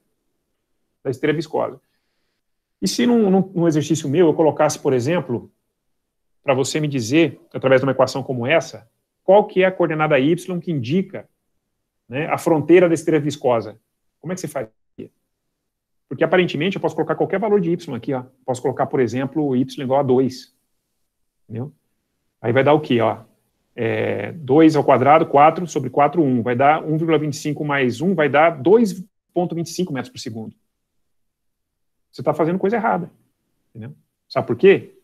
S1: da estrela viscosa. E se num, num exercício meu eu colocasse, por exemplo, para você me dizer, através de uma equação como essa, qual que é a coordenada y que indica né, a fronteira da estrela viscosa? Como é que você faz porque aparentemente eu posso colocar qualquer valor de y aqui, ó. Posso colocar, por exemplo, y igual a 2. Entendeu? Aí vai dar o quê, ó? É, 2 ao quadrado, 4 sobre 4, 1. Vai dar 1,25 mais 1, vai dar 2,25 metros por segundo. Você está fazendo coisa errada. Entendeu? Sabe por quê?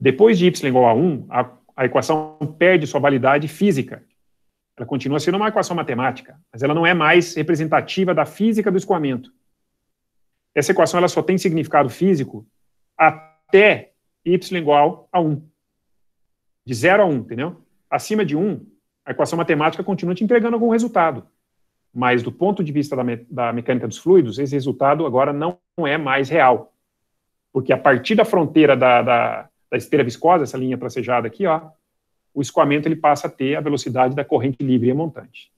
S1: Depois de y igual a 1, a, a equação perde sua validade física. Ela continua sendo uma equação matemática, mas ela não é mais representativa da física do escoamento. Essa equação ela só tem significado físico até y igual a 1. De 0 a 1, entendeu? Acima de 1, a equação matemática continua te entregando algum resultado. Mas, do ponto de vista da, me da mecânica dos fluidos, esse resultado agora não é mais real. Porque a partir da fronteira da, da, da esteira viscosa, essa linha tracejada aqui, ó, o escoamento ele passa a ter a velocidade da corrente livre e montante.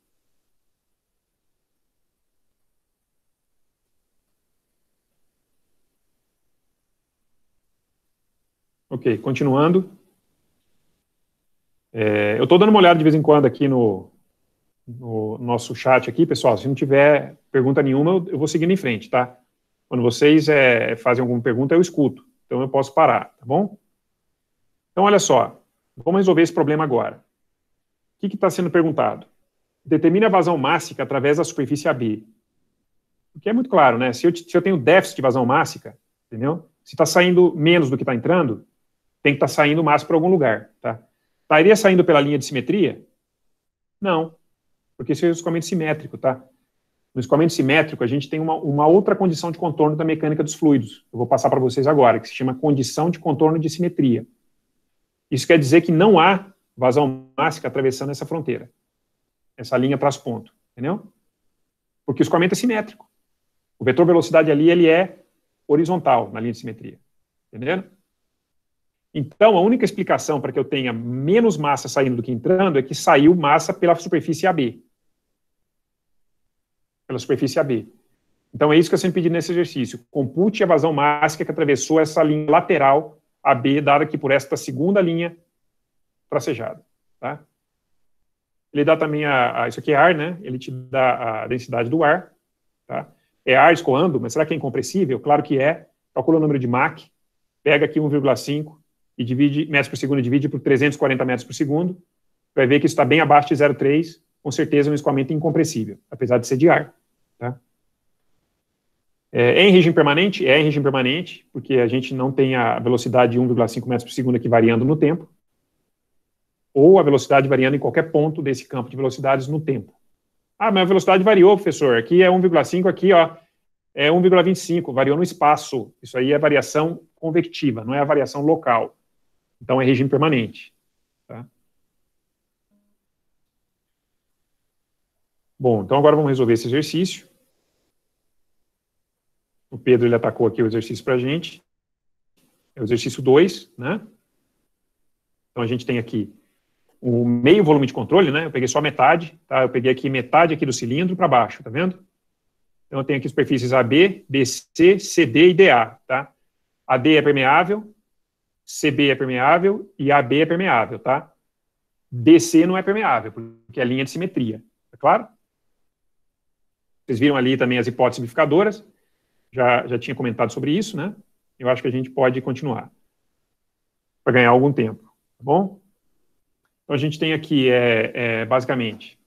S1: Ok, continuando. É, eu estou dando uma olhada de vez em quando aqui no, no, nosso chat aqui, pessoal. Se não tiver pergunta nenhuma, eu, vou seguindo em frente, tá? Quando vocês é, fazem alguma pergunta, eu escuto. Então eu posso parar, tá bom? Então olha só, vamos resolver esse problema agora. O que está sendo perguntado? Determine a vazão mássica através da superfície AB. O que é muito claro, né? Se eu, se eu tenho déficit de vazão mássica, entendeu? Se está saindo menos do que está entrando, tem que estar tá saindo massa para algum lugar, tá? Estaria saindo pela linha de simetria? Não, porque isso é um escoamento simétrico, tá? No escoamento simétrico, a gente tem uma, uma outra condição de contorno da mecânica dos fluidos. Eu vou passar para vocês agora, que se chama condição de contorno de simetria. Isso quer dizer que não há vazão mássica atravessando essa fronteira, essa linha traz ponto entendeu? Porque o escoamento é simétrico. O vetor velocidade ali ele é horizontal na linha de simetria, Entenderam? Então, a única explicação para que eu tenha menos massa saindo do que entrando é que saiu massa pela superfície AB. Pela superfície AB. Então, é isso que eu sempre pedi nesse exercício. Compute a vazão mássica que atravessou essa linha lateral AB, dada aqui por esta segunda linha tracejada. Tá? Ele dá também a, a, Isso aqui é ar, né? Ele te dá a densidade do ar. Tá? É ar escoando, mas será que é incompressível? Claro que é. Calcula o número de Mach. Pega aqui 1,5 e divide, metros por segundo divide por 340 metros por segundo, vai ver que isso está bem abaixo de 0,3, com certeza um escoamento incompressível, apesar de ser de ar. Tá? É, é, em regime permanente? É em regime permanente, porque a gente não tem a velocidade de 1,5 metros por segundo aqui variando no tempo, ou a velocidade variando em qualquer ponto desse campo de velocidades no tempo. Ah, mas a velocidade variou, professor. Aqui é 1,5, aqui ó, é 1,25, variou no espaço. Isso aí é variação convectiva, não é a variação local. Então é regime permanente. Tá? Bom, então agora vamos resolver esse exercício. O Pedro ele atacou aqui o exercício para a gente. É o exercício 2, né? Então a gente tem aqui o meio volume de controle, né? Eu peguei só metade, tá? Eu peguei aqui metade aqui do cilindro para baixo, tá vendo? Então eu tenho aqui superfícies AB, BC, CD e DA, tá? AD é permeável, CB é permeável e AB é permeável, tá? DC não é permeável, porque é linha de simetria, tá claro? Vocês viram ali também as hipóteses simplificadoras, já, já tinha comentado sobre isso, né? Eu acho que a gente pode continuar, para ganhar algum tempo, tá bom? Então a gente tem aqui, é, é basicamente,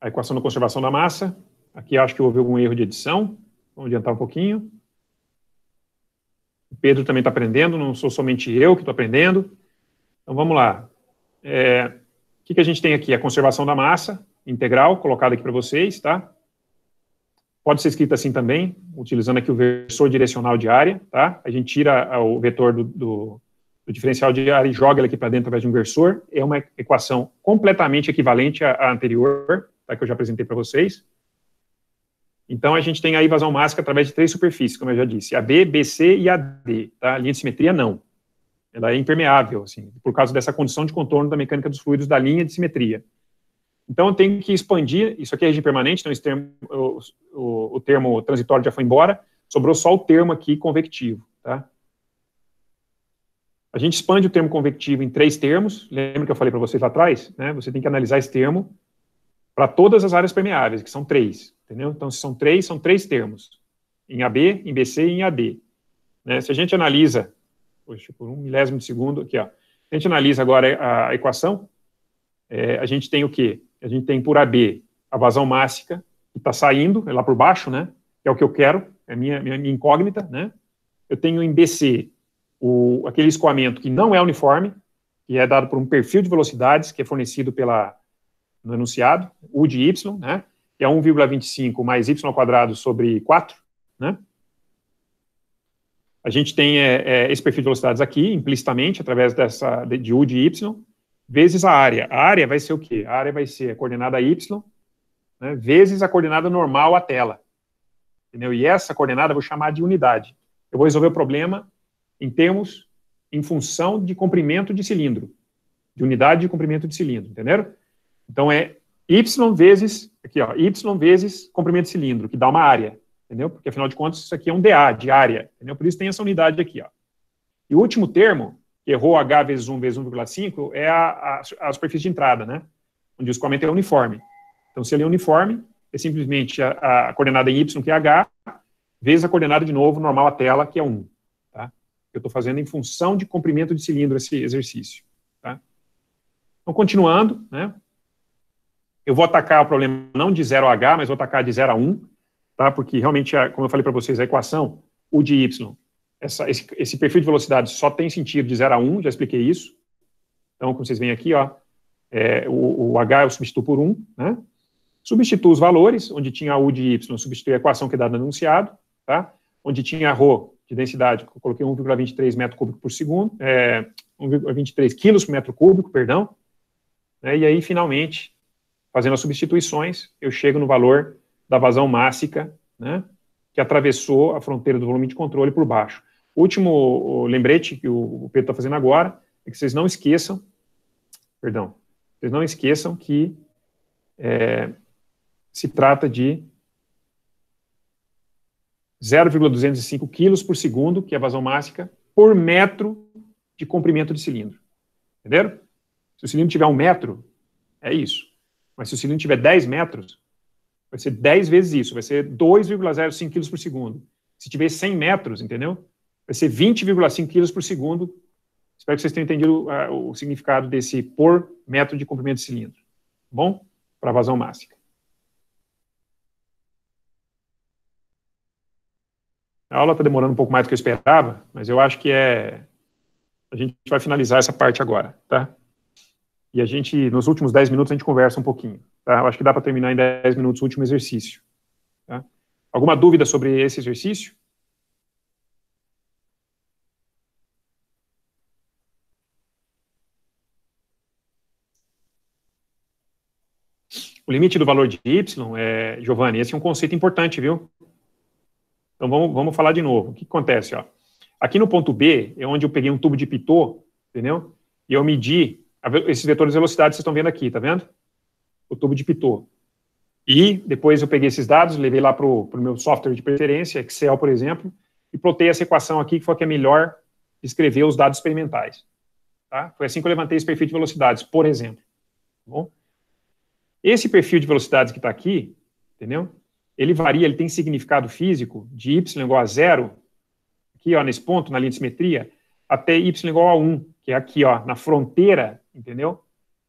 S1: a equação da conservação da massa, aqui acho que houve algum erro de edição, vamos adiantar um pouquinho, Pedro também está aprendendo, não sou somente eu que estou aprendendo. Então vamos lá. É, o que, que a gente tem aqui? A conservação da massa integral, colocada aqui para vocês, tá? Pode ser escrita assim também, utilizando aqui o versor direcional de área, tá? A gente tira o vetor do, do, do diferencial de área e joga ele aqui para dentro através de um versor. É uma equação completamente equivalente à, à anterior, tá? Que eu já apresentei para vocês. Então, a gente tem a evasão máxima através de três superfícies, como eu já disse, a B, BC e a D. Tá? A linha de simetria, não. Ela é impermeável, assim, por causa dessa condição de contorno da mecânica dos fluidos da linha de simetria. Então, eu tenho que expandir, isso aqui é regime permanente, então termo, o, o, o, termo transitório já foi embora, sobrou só o termo aqui convectivo. Tá? A gente expande o termo convectivo em três termos, lembra que eu falei para vocês lá atrás? Né? Você tem que analisar esse termo para todas as áreas permeáveis, que são três. Entendeu? Então, são três, são três termos. Em AB, em BC e em AD. Né? Se a gente analisa, poxa, tipo, por um milésimo de segundo, aqui, ó. Se a gente analisa agora a equação, é, a gente tem o quê? A gente tem por AB a vazão mássica, que está saindo, é lá por baixo, né? Que é o que eu quero, é a minha, minha, minha incógnita, né? Eu tenho em BC o, aquele escoamento que não é uniforme, que é dado por um perfil de velocidades que é fornecido pela, no enunciado, U de Y, né? que é 1,25 mais y quadrado sobre 4, né? A gente tem é, é, esse perfil de velocidades aqui, implicitamente, através dessa, de, de U de Y, vezes a área. A área vai ser o quê? A área vai ser a coordenada Y, né, vezes a coordenada normal à tela. Entendeu? E essa coordenada eu vou chamar de unidade. Eu vou resolver o problema em termos, em função de comprimento de cilindro. De unidade de comprimento de cilindro, entenderam? Então, é Y vezes, aqui, ó, Y vezes comprimento de cilindro, que dá uma área, entendeu? Porque, afinal de contas, isso aqui é um DA, de área, entendeu? Por isso tem essa unidade aqui, ó. E o último termo, que errou H vezes 1 vezes 1,5, é a, a, a, superfície de entrada, né? Onde o escoamento é uniforme. Então, se ele é uniforme, é simplesmente a, a coordenada em Y, que é H, vezes a coordenada, de novo, normal à tela, que é 1. Tá? Eu estou fazendo em função de comprimento de cilindro esse exercício. Tá? Então, continuando, né? Eu vou atacar o problema não de 0 a h, mas vou atacar de 0 a 1, tá? porque realmente, como eu falei para vocês, a equação, u de y, essa, esse, esse, perfil de velocidade só tem sentido de 0 a 1, já expliquei isso. Então, como vocês veem aqui, ó, é, o, o, h eu substituo por 1, né? substituo os valores, onde tinha u de y, substitui a equação que é dada no enunciado, tá? onde tinha ρ de densidade, eu coloquei 1,23 metro cúbico por segundo, é, 1,23 quilos por metro cúbico, perdão, né? e aí, finalmente, fazendo as substituições, eu chego no valor da vazão mássica, né, que atravessou a fronteira do volume de controle por baixo. O último lembrete que o Pedro está fazendo agora é que vocês não esqueçam, perdão, vocês não esqueçam que é, se trata de 0,205 quilos por segundo, que é a vazão mássica, por metro de comprimento de cilindro. Entenderam? Se o cilindro tiver um metro, é isso. Mas se o cilindro tiver 10 metros, vai ser 10 vezes isso, vai ser 2,05 kg por segundo. Se tiver 100 metros, entendeu? Vai ser 20,5 kg por segundo. Espero que vocês tenham entendido uh, o significado desse por metro de comprimento de cilindro. Tá bom? Para vazão mássica. A aula está demorando um pouco mais do que eu esperava, mas eu acho que é. A gente vai finalizar essa parte agora, tá? e a gente, nos últimos 10 minutos, a gente conversa um pouquinho. Tá? Eu acho que dá para terminar em 10 minutos o último exercício. Tá? Alguma dúvida sobre esse exercício? O limite do valor de y, é, Giovanni, esse é um conceito importante, viu? Então vamos, vamos falar de novo. O que acontece? Ó? Aqui no ponto B é onde eu peguei um tubo de Pitot, entendeu? E eu medi esses vetores de velocidade vocês estão vendo aqui, tá vendo? O tubo de Pitot. E depois eu peguei esses dados, levei lá para o meu software de preferência, Excel, por exemplo, e plotei essa equação aqui, que foi a que é melhor escrever os dados experimentais. Tá? Foi assim que eu levantei esse perfil de velocidades, por exemplo. Tá bom? Esse perfil de velocidades que está aqui, entendeu? Ele varia, ele tem significado físico de y igual a zero, aqui ó, nesse ponto, na linha de simetria, até y igual a 1, que é aqui ó, na fronteira entendeu?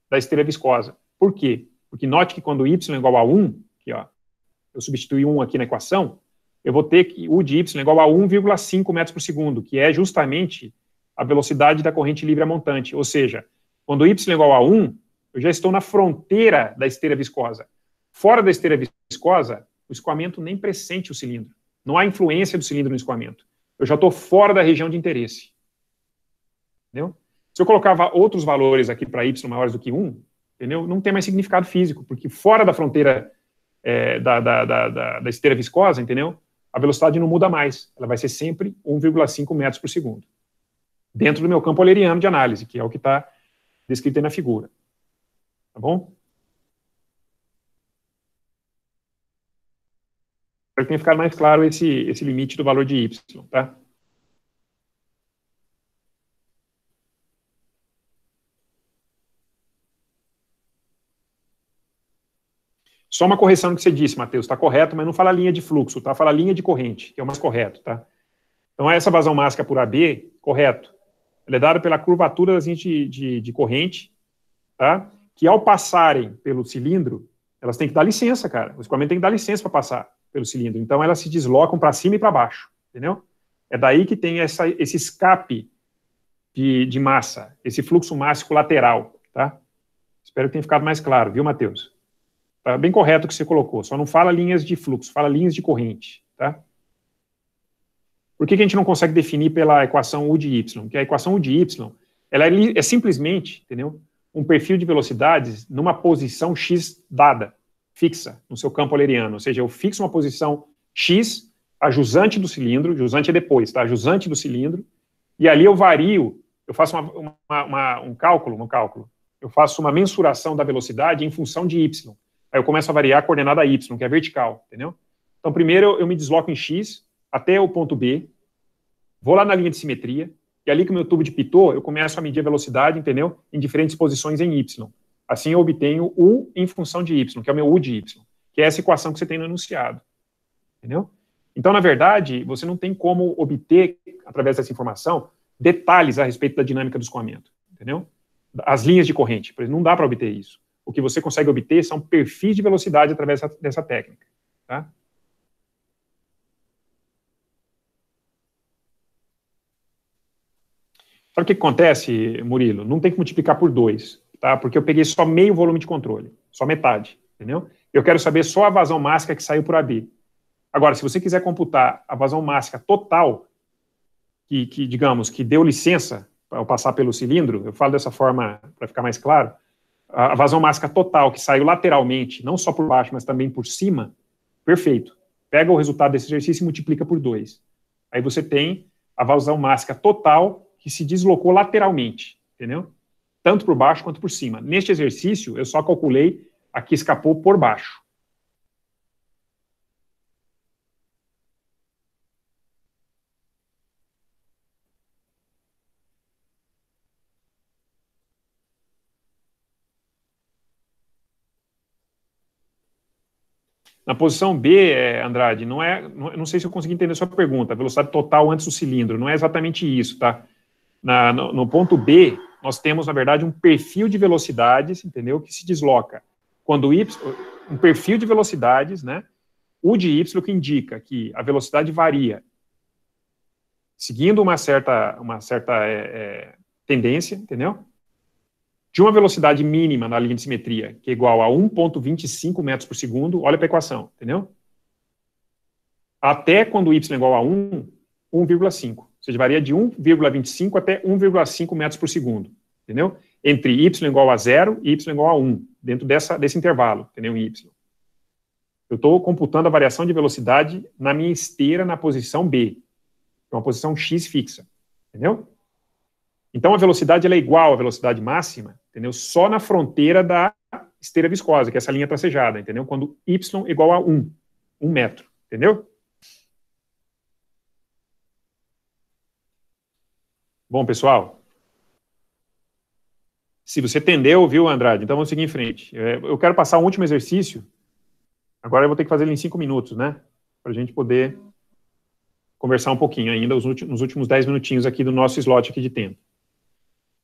S1: Da esteira viscosa. Por quê? Porque note que quando y é igual a 1, aqui, ó, eu substituí 1 aqui na equação, eu vou ter que u de y é igual a 1,5 metros por segundo, que é justamente a velocidade da corrente livre a montante. Ou seja, quando y é igual a 1, eu já estou na fronteira da esteira viscosa. Fora da esteira viscosa, o escoamento nem pressente o cilindro. Não há influência do cilindro no escoamento. Eu já estou fora da região de interesse. Entendeu? Se eu colocava outros valores aqui para y maiores do que 1, entendeu? não tem mais significado físico, porque fora da fronteira é, da, da, da, da, esteira viscosa, entendeu? a velocidade não muda mais. Ela vai ser sempre 1,5 metros por segundo. Dentro do meu campo oleriano de análise, que é o que está descrito aí na figura. Tá bom? Espero que tenha ficado mais claro esse, esse limite do valor de y, tá? Só uma correção no que você disse, Matheus, está correto, mas não fala linha de fluxo, tá? Fala linha de corrente, que é o mais correto, tá? Então, essa vazão máxima por AB, correto. Ela é dada pela curvatura das linhas de, de, de corrente, tá? Que ao passarem pelo cilindro, elas têm que dar licença, cara. O equipamento tem que dar licença para passar pelo cilindro. Então, elas se deslocam para cima e para baixo, entendeu? É daí que tem essa, esse escape de, de massa, esse fluxo mássico lateral, tá? Espero que tenha ficado mais claro, viu, Matheus? Tá bem correto o que você colocou, só não fala linhas de fluxo, fala linhas de corrente, tá? Por que, que a gente não consegue definir pela equação U de Y? Porque a equação U de Y, ela é, é simplesmente, entendeu? Um perfil de velocidades numa posição X dada, fixa, no seu campo euleriano. Ou seja, eu fixo uma posição X, a jusante do cilindro, jusante é depois, tá? A jusante do cilindro, e ali eu vario, eu faço uma, uma, uma, um cálculo, um cálculo, eu faço uma mensuração da velocidade em função de y. Aí eu começo a variar a coordenada y, que é vertical, entendeu? Então, primeiro eu, me desloco em x até o ponto B, vou lá na linha de simetria, e ali com o meu tubo de Pitot, eu começo a medir a velocidade, entendeu? Em diferentes posições em y. Assim eu obtenho u em função de y, que é o meu u de y, que é essa equação que você tem no enunciado. Entendeu? Então, na verdade, você não tem como obter, através dessa informação, detalhes a respeito da dinâmica do escoamento. Entendeu? As linhas de corrente, não dá para obter isso o que você consegue obter são perfis de velocidade através dessa técnica. Tá? Sabe o que acontece, Murilo? Não tem que multiplicar por dois, tá? Porque eu peguei só meio volume de controle, só metade, entendeu? Eu quero saber só a vazão máscara que saiu por AB. Agora, se você quiser computar a vazão máscara total, que, que digamos, que deu licença ao passar pelo cilindro, eu falo dessa forma para ficar mais claro, a vazão máscara total, que saiu lateralmente, não só por baixo, mas também por cima, perfeito. Pega o resultado desse exercício e multiplica por 2. Aí você tem a vazão máscara total que se deslocou lateralmente, entendeu? Tanto por baixo quanto por cima. Neste exercício, eu só calculei a que escapou por baixo. Na posição B, é, Andrade, é, não é, não, sei se eu consegui entender a sua pergunta, velocidade total antes do cilindro, não é exatamente isso, tá? Na, no, no, ponto B, nós temos, na verdade, um perfil de velocidades, entendeu, que se desloca. Quando Y, um perfil de velocidades, né, O de Y que indica que a velocidade varia, seguindo uma certa, uma certa é, é, tendência, entendeu? de uma velocidade mínima na linha de simetria, que é igual a 1,25 metros por segundo, olha para a equação, entendeu? Até quando y é igual a 1, 1,5. Ou seja, varia de 1,25 até 1,5 metros por segundo, entendeu? Entre y é igual a 0 e y é igual a 1, dentro dessa, desse intervalo, entendeu? Em y. Eu estou computando a variação de velocidade na minha esteira na posição B, que é uma posição x fixa, entendeu? Então a velocidade é igual à velocidade máxima entendeu? Só na fronteira da esteira viscosa, que é essa linha tracejada, entendeu? Quando y igual a 1, 1 metro, entendeu? Bom, pessoal, se você entendeu, viu, Andrade? Então vamos seguir em frente. É, eu quero passar o um último exercício. Agora eu vou ter que fazer ele em cinco minutos, né? Para a gente poder conversar um pouquinho ainda nos últimos dez minutinhos aqui do nosso slot aqui de tempo.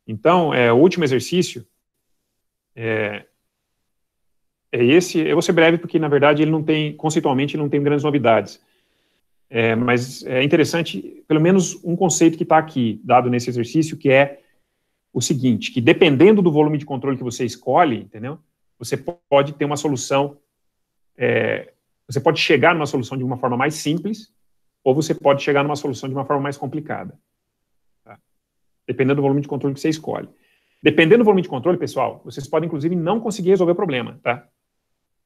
S1: Então, é, o último exercício é, é esse. Eu vou ser breve porque, na verdade, ele não tem, conceitualmente, ele não tem grandes novidades. É, mas é interessante, pelo menos, um conceito que está aqui, dado nesse exercício, que é o seguinte, que dependendo do volume de controle que você escolhe, entendeu? Você pode ter uma solução, é, você pode chegar numa solução de uma forma mais simples, ou você pode chegar numa solução de uma forma mais complicada dependendo do volume de controle que você escolhe. Dependendo do volume de controle, pessoal, vocês podem, inclusive, não conseguir resolver o problema, tá?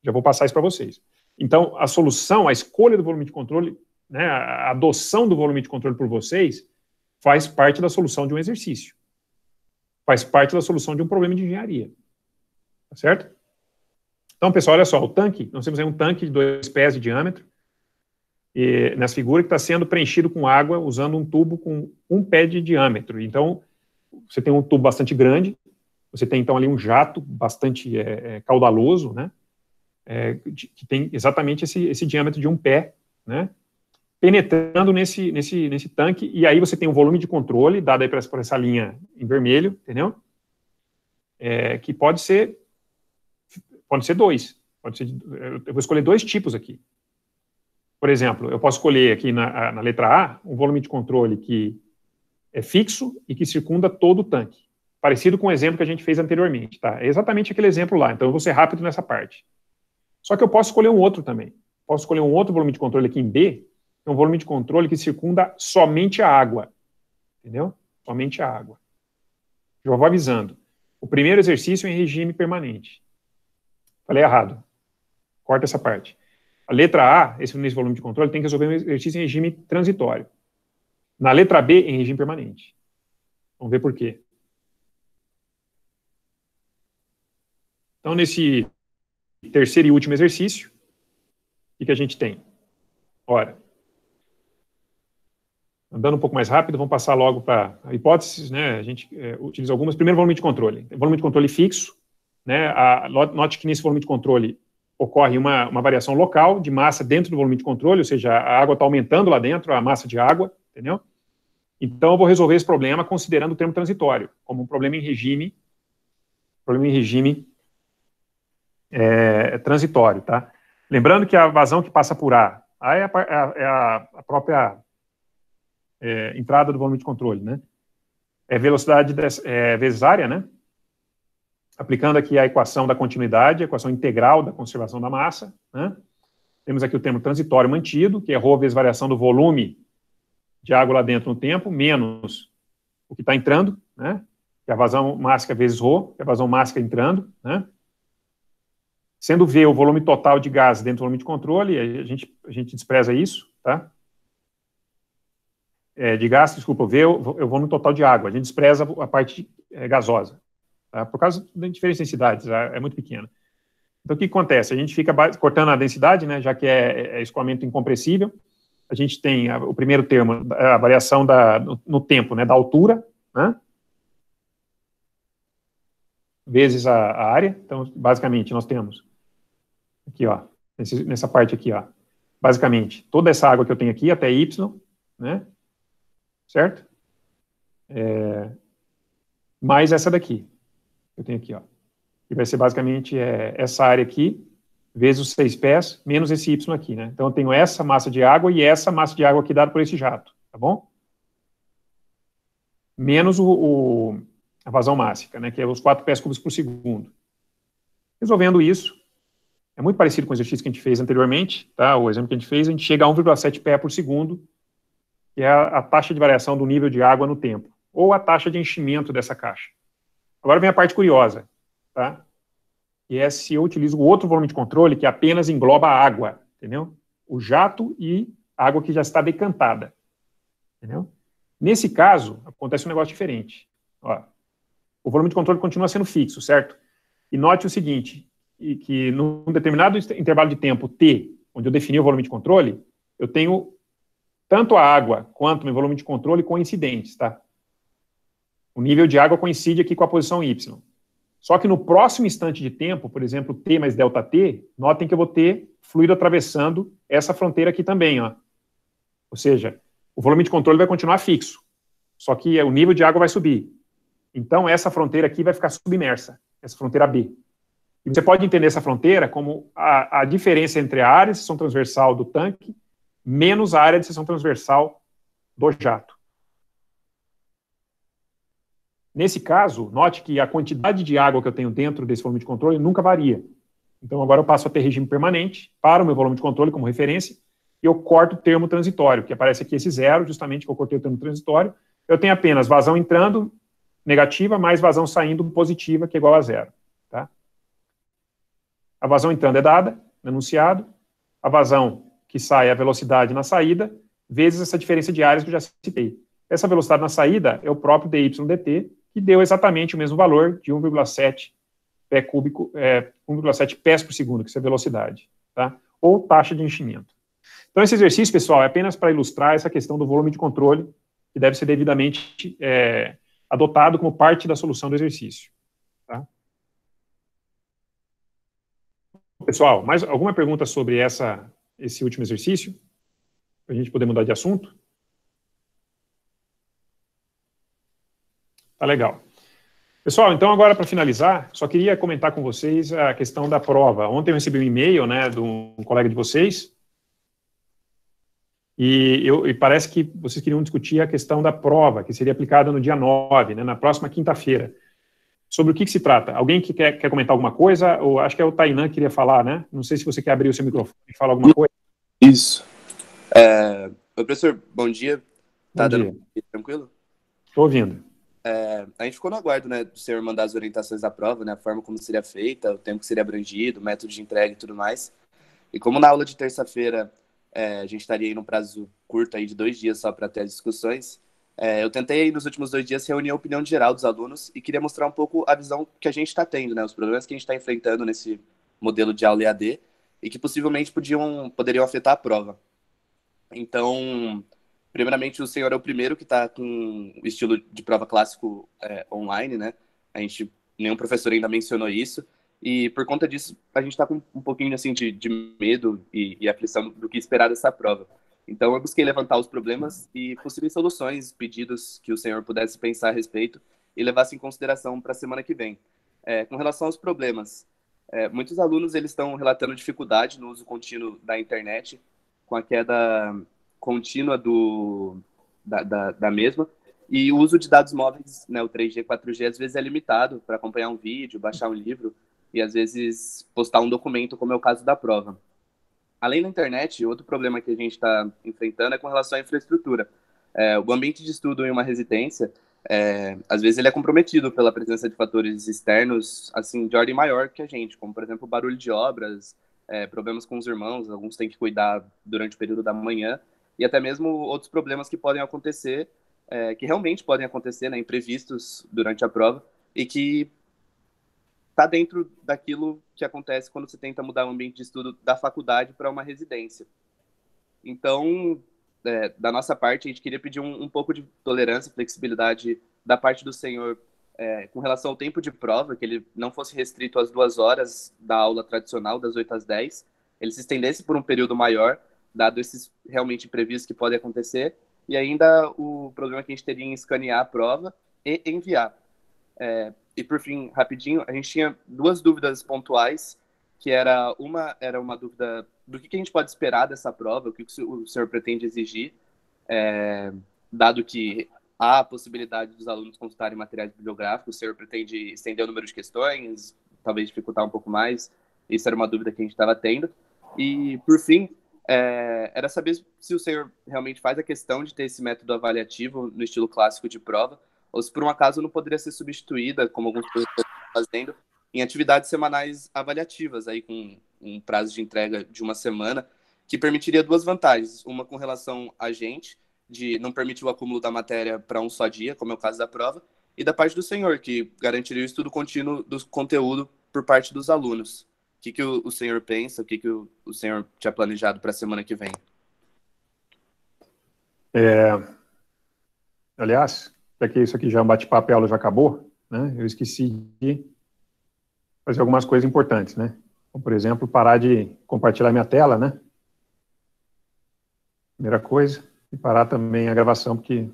S1: Já vou passar isso para vocês. Então, a solução, a escolha do volume de controle, né, a adoção do volume de controle por vocês, faz parte da solução de um exercício. Faz parte da solução de um problema de engenharia. Tá certo? Então, pessoal, olha só, o tanque, nós temos aí um tanque de dois pés de diâmetro, e, nessa figura que está sendo preenchido com água usando um tubo com um pé de diâmetro. Então, você tem um tubo bastante grande, você tem então ali um jato bastante é, é, caudaloso, né? É, que tem exatamente esse, esse diâmetro de um pé, né? penetrando nesse, nesse, nesse tanque, e aí você tem um volume de controle, dado aí por essa, por essa linha em vermelho, entendeu? É, que pode ser, pode ser dois, pode ser, eu vou escolher dois tipos aqui, por exemplo, eu posso escolher aqui na, na letra A um volume de controle que é fixo e que circunda todo o tanque. Parecido com o exemplo que a gente fez anteriormente, tá? É exatamente aquele exemplo lá, então eu vou ser rápido nessa parte. Só que eu posso escolher um outro também. Posso escolher um outro volume de controle aqui em B, é um volume de controle que circunda somente a água. Entendeu? Somente a água. Já vou avisando. O primeiro exercício é em regime permanente. Falei errado. Corta essa parte a letra A, esse nesse volume de controle, tem que resolver um exercício em regime transitório. Na letra B, em regime permanente. Vamos ver por quê. Então, nesse terceiro e último exercício, o que a gente tem? Ora, andando um pouco mais rápido, vamos passar logo para hipóteses, né? A gente é, utiliza algumas. Primeiro, volume de controle. Volume de controle fixo, né? A, note que nesse volume de controle ocorre uma, uma variação local de massa dentro do volume de controle, ou seja, a água está aumentando lá dentro, a massa de água, entendeu? Então, eu vou resolver esse problema considerando o termo transitório, como um problema em regime, problema em regime é, transitório, tá? Lembrando que a vazão que passa por A, A é a, é a, a própria é, entrada do volume de controle, né? É velocidade des, é, vezes área, né? aplicando aqui a equação da continuidade, a equação integral da conservação da massa, né? Temos aqui o termo transitório mantido, que é rho vezes variação do volume de água lá dentro no tempo, menos o que está entrando, né? Que é a vazão mássica vezes rho, que é a vazão mássica entrando, né? Sendo V o volume total de gás dentro do volume de controle, a gente, a gente despreza isso, tá? É, de gás, desculpa, V é o volume total de água, a gente despreza a parte é, gasosa tá? por causa da diferença de densidades, ah, é muito pequena. Então, o que acontece? A gente fica cortando a densidade, né, já que é, é escoamento incompressível. A gente tem a, o primeiro termo, a variação da, no, no, tempo, né, da altura, né, vezes a, a, área. Então, basicamente, nós temos aqui, ó, nesse, nessa parte aqui, ó, basicamente, toda essa água que eu tenho aqui até Y, né, certo? É, mais essa daqui, eu tenho aqui, ó, que vai ser basicamente é, essa área aqui, vezes os seis pés, menos esse y aqui, né? Então, eu tenho essa massa de água e essa massa de água aqui dada por esse jato, tá bom? Menos o, o a vazão mássica, né? Que é os quatro pés cúbicos por segundo. Resolvendo isso, é muito parecido com o exercício que a gente fez anteriormente, tá? O exemplo que a gente fez, a gente chega a 1,7 pé por segundo, que é a, a taxa de variação do nível de água no tempo, ou a taxa de enchimento dessa caixa. Agora vem a parte curiosa, tá? E é se eu utilizo o outro volume de controle que apenas engloba a água, entendeu? O jato e a água que já está decantada, entendeu? Nesse caso, acontece um negócio diferente. Ó, o volume de controle continua sendo fixo, certo? E note o seguinte, que num determinado intervalo de tempo T, onde eu defini o volume de controle, eu tenho tanto a água quanto o meu volume de controle coincidentes, tá? O nível de água coincide aqui com a posição Y. Só que no próximo instante de tempo, por exemplo, T mais delta T, notem que eu vou ter fluido atravessando essa fronteira aqui também. Ó. Ou seja, o volume de controle vai continuar fixo, só que o nível de água vai subir. Então, essa fronteira aqui vai ficar submersa, essa fronteira B. E você pode entender essa fronteira como a, a diferença entre a área de seção transversal do tanque menos a área de seção transversal do jato. Nesse caso, note que a quantidade de água que eu tenho dentro desse volume de controle nunca varia. Então, agora eu passo a ter regime permanente para o meu volume de controle como referência e eu corto o termo transitório, que aparece aqui esse zero, justamente que eu cortei o termo transitório. Eu tenho apenas vazão entrando negativa mais vazão saindo positiva, que é igual a zero. Tá? A vazão entrando é dada, no enunciado. A vazão que sai é a velocidade na saída, vezes essa diferença de áreas que eu já citei. Essa velocidade na saída é o próprio dy dt, que deu exatamente o mesmo valor de 1,7 pé cúbico, é, 1,7 pés por segundo, que é velocidade, tá? ou taxa de enchimento. Então, esse exercício, pessoal, é apenas para ilustrar essa questão do volume de controle, que deve ser devidamente é, adotado como parte da solução do exercício. Tá? Pessoal, mais alguma pergunta sobre essa, esse último exercício? Para a gente poder mudar de assunto? Tá legal. Pessoal, então agora para finalizar, só queria comentar com vocês a questão da prova. Ontem eu recebi um e-mail, né, de um colega de vocês, e, eu, e parece que vocês queriam discutir a questão da prova, que seria aplicada no dia 9, né, na próxima quinta-feira. Sobre o que, que, se trata? Alguém que quer, quer comentar alguma coisa? Ou acho que é o Tainan que queria falar, né? Não sei se você quer abrir o seu microfone e falar alguma coisa. Isso.
S3: É, professor, bom dia. Tá bom dando dia. tranquilo? Estou ouvindo é, a gente ficou no aguardo, né, do senhor mandar as orientações da prova, né, a forma como seria feita, o tempo que seria abrangido, o método de entrega e tudo mais. E como na aula de terça-feira é, a gente estaria aí num prazo curto aí de dois dias só para ter as discussões, é, eu tentei aí nos últimos dois dias reunir a opinião geral dos alunos e queria mostrar um pouco a visão que a gente está tendo, né, os problemas que a gente está enfrentando nesse modelo de aula EAD e que possivelmente podiam, poderiam afetar a prova. Então, Primeiramente, o senhor é o primeiro que está com o estilo de prova clássico é, online, né? A gente, nenhum professor ainda mencionou isso. E por conta disso, a gente está com um pouquinho assim de, de medo e, e, aflição do que esperar dessa prova. Então, eu busquei levantar os problemas e possíveis soluções, pedidos que o senhor pudesse pensar a respeito e levasse em consideração para a semana que vem. É, com relação aos problemas, é, muitos alunos eles estão relatando dificuldade no uso contínuo da internet com a queda contínua do, da, da, da mesma. E o uso de dados móveis, né, o 3G, 4G, às vezes é limitado para acompanhar um vídeo, baixar um livro e às vezes postar um documento, como é o caso da prova. Além da internet, outro problema que a gente está enfrentando é com relação à infraestrutura. É, o ambiente de estudo em uma residência, é, às vezes ele é comprometido pela presença de fatores externos, assim, de ordem maior que a gente, como, por exemplo, barulho de obras, é, problemas com os irmãos, alguns têm que cuidar durante o período da manhã, e até mesmo outros problemas que podem acontecer, é, que realmente podem acontecer, né, imprevistos durante a prova, e que está dentro daquilo que acontece quando você tenta mudar o ambiente de estudo da faculdade para uma residência. Então, é, da nossa parte, a gente queria pedir um, um pouco de tolerância, flexibilidade da parte do senhor é, com relação ao tempo de prova, que ele não fosse restrito às duas horas da aula tradicional, das 8 às 10, ele se estendesse por um período maior dado esses realmente imprevistos que podem acontecer, e ainda o problema que a gente teria em escanear a prova e enviar. É, e por fim, rapidinho, a gente tinha duas dúvidas pontuais, que era uma era uma dúvida do que, que a gente pode esperar dessa prova, o que, que o senhor pretende exigir, é, dado que há a possibilidade dos alunos consultarem materiais bibliográficos, o senhor pretende estender o número de questões, talvez dificultar um pouco mais, isso era uma dúvida que a gente estava tendo. E, por fim, é, era saber se o senhor realmente faz a questão de ter esse método avaliativo no estilo clássico de prova, ou se por um acaso não poderia ser substituída, como alguns professores estão fazendo, em atividades semanais avaliativas, aí com um prazo de entrega de uma semana, que permitiria duas vantagens. Uma com relação a gente, de não permitir o acúmulo da matéria para um só dia, como é o caso da prova, e da parte do senhor, que garantiria o estudo contínuo do conteúdo por parte dos alunos que, que o, o senhor pensa, o que, que o, o senhor tinha planejado para a semana que vem?
S1: É... Aliás, já que isso aqui já é um bate-papo e aula já acabou, né? Eu esqueci de fazer algumas coisas importantes, né? Como, então, por exemplo, parar de compartilhar minha tela, né? Primeira coisa. E parar também a gravação, porque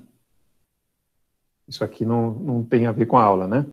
S1: isso aqui não, não
S2: tem a ver com a aula, né?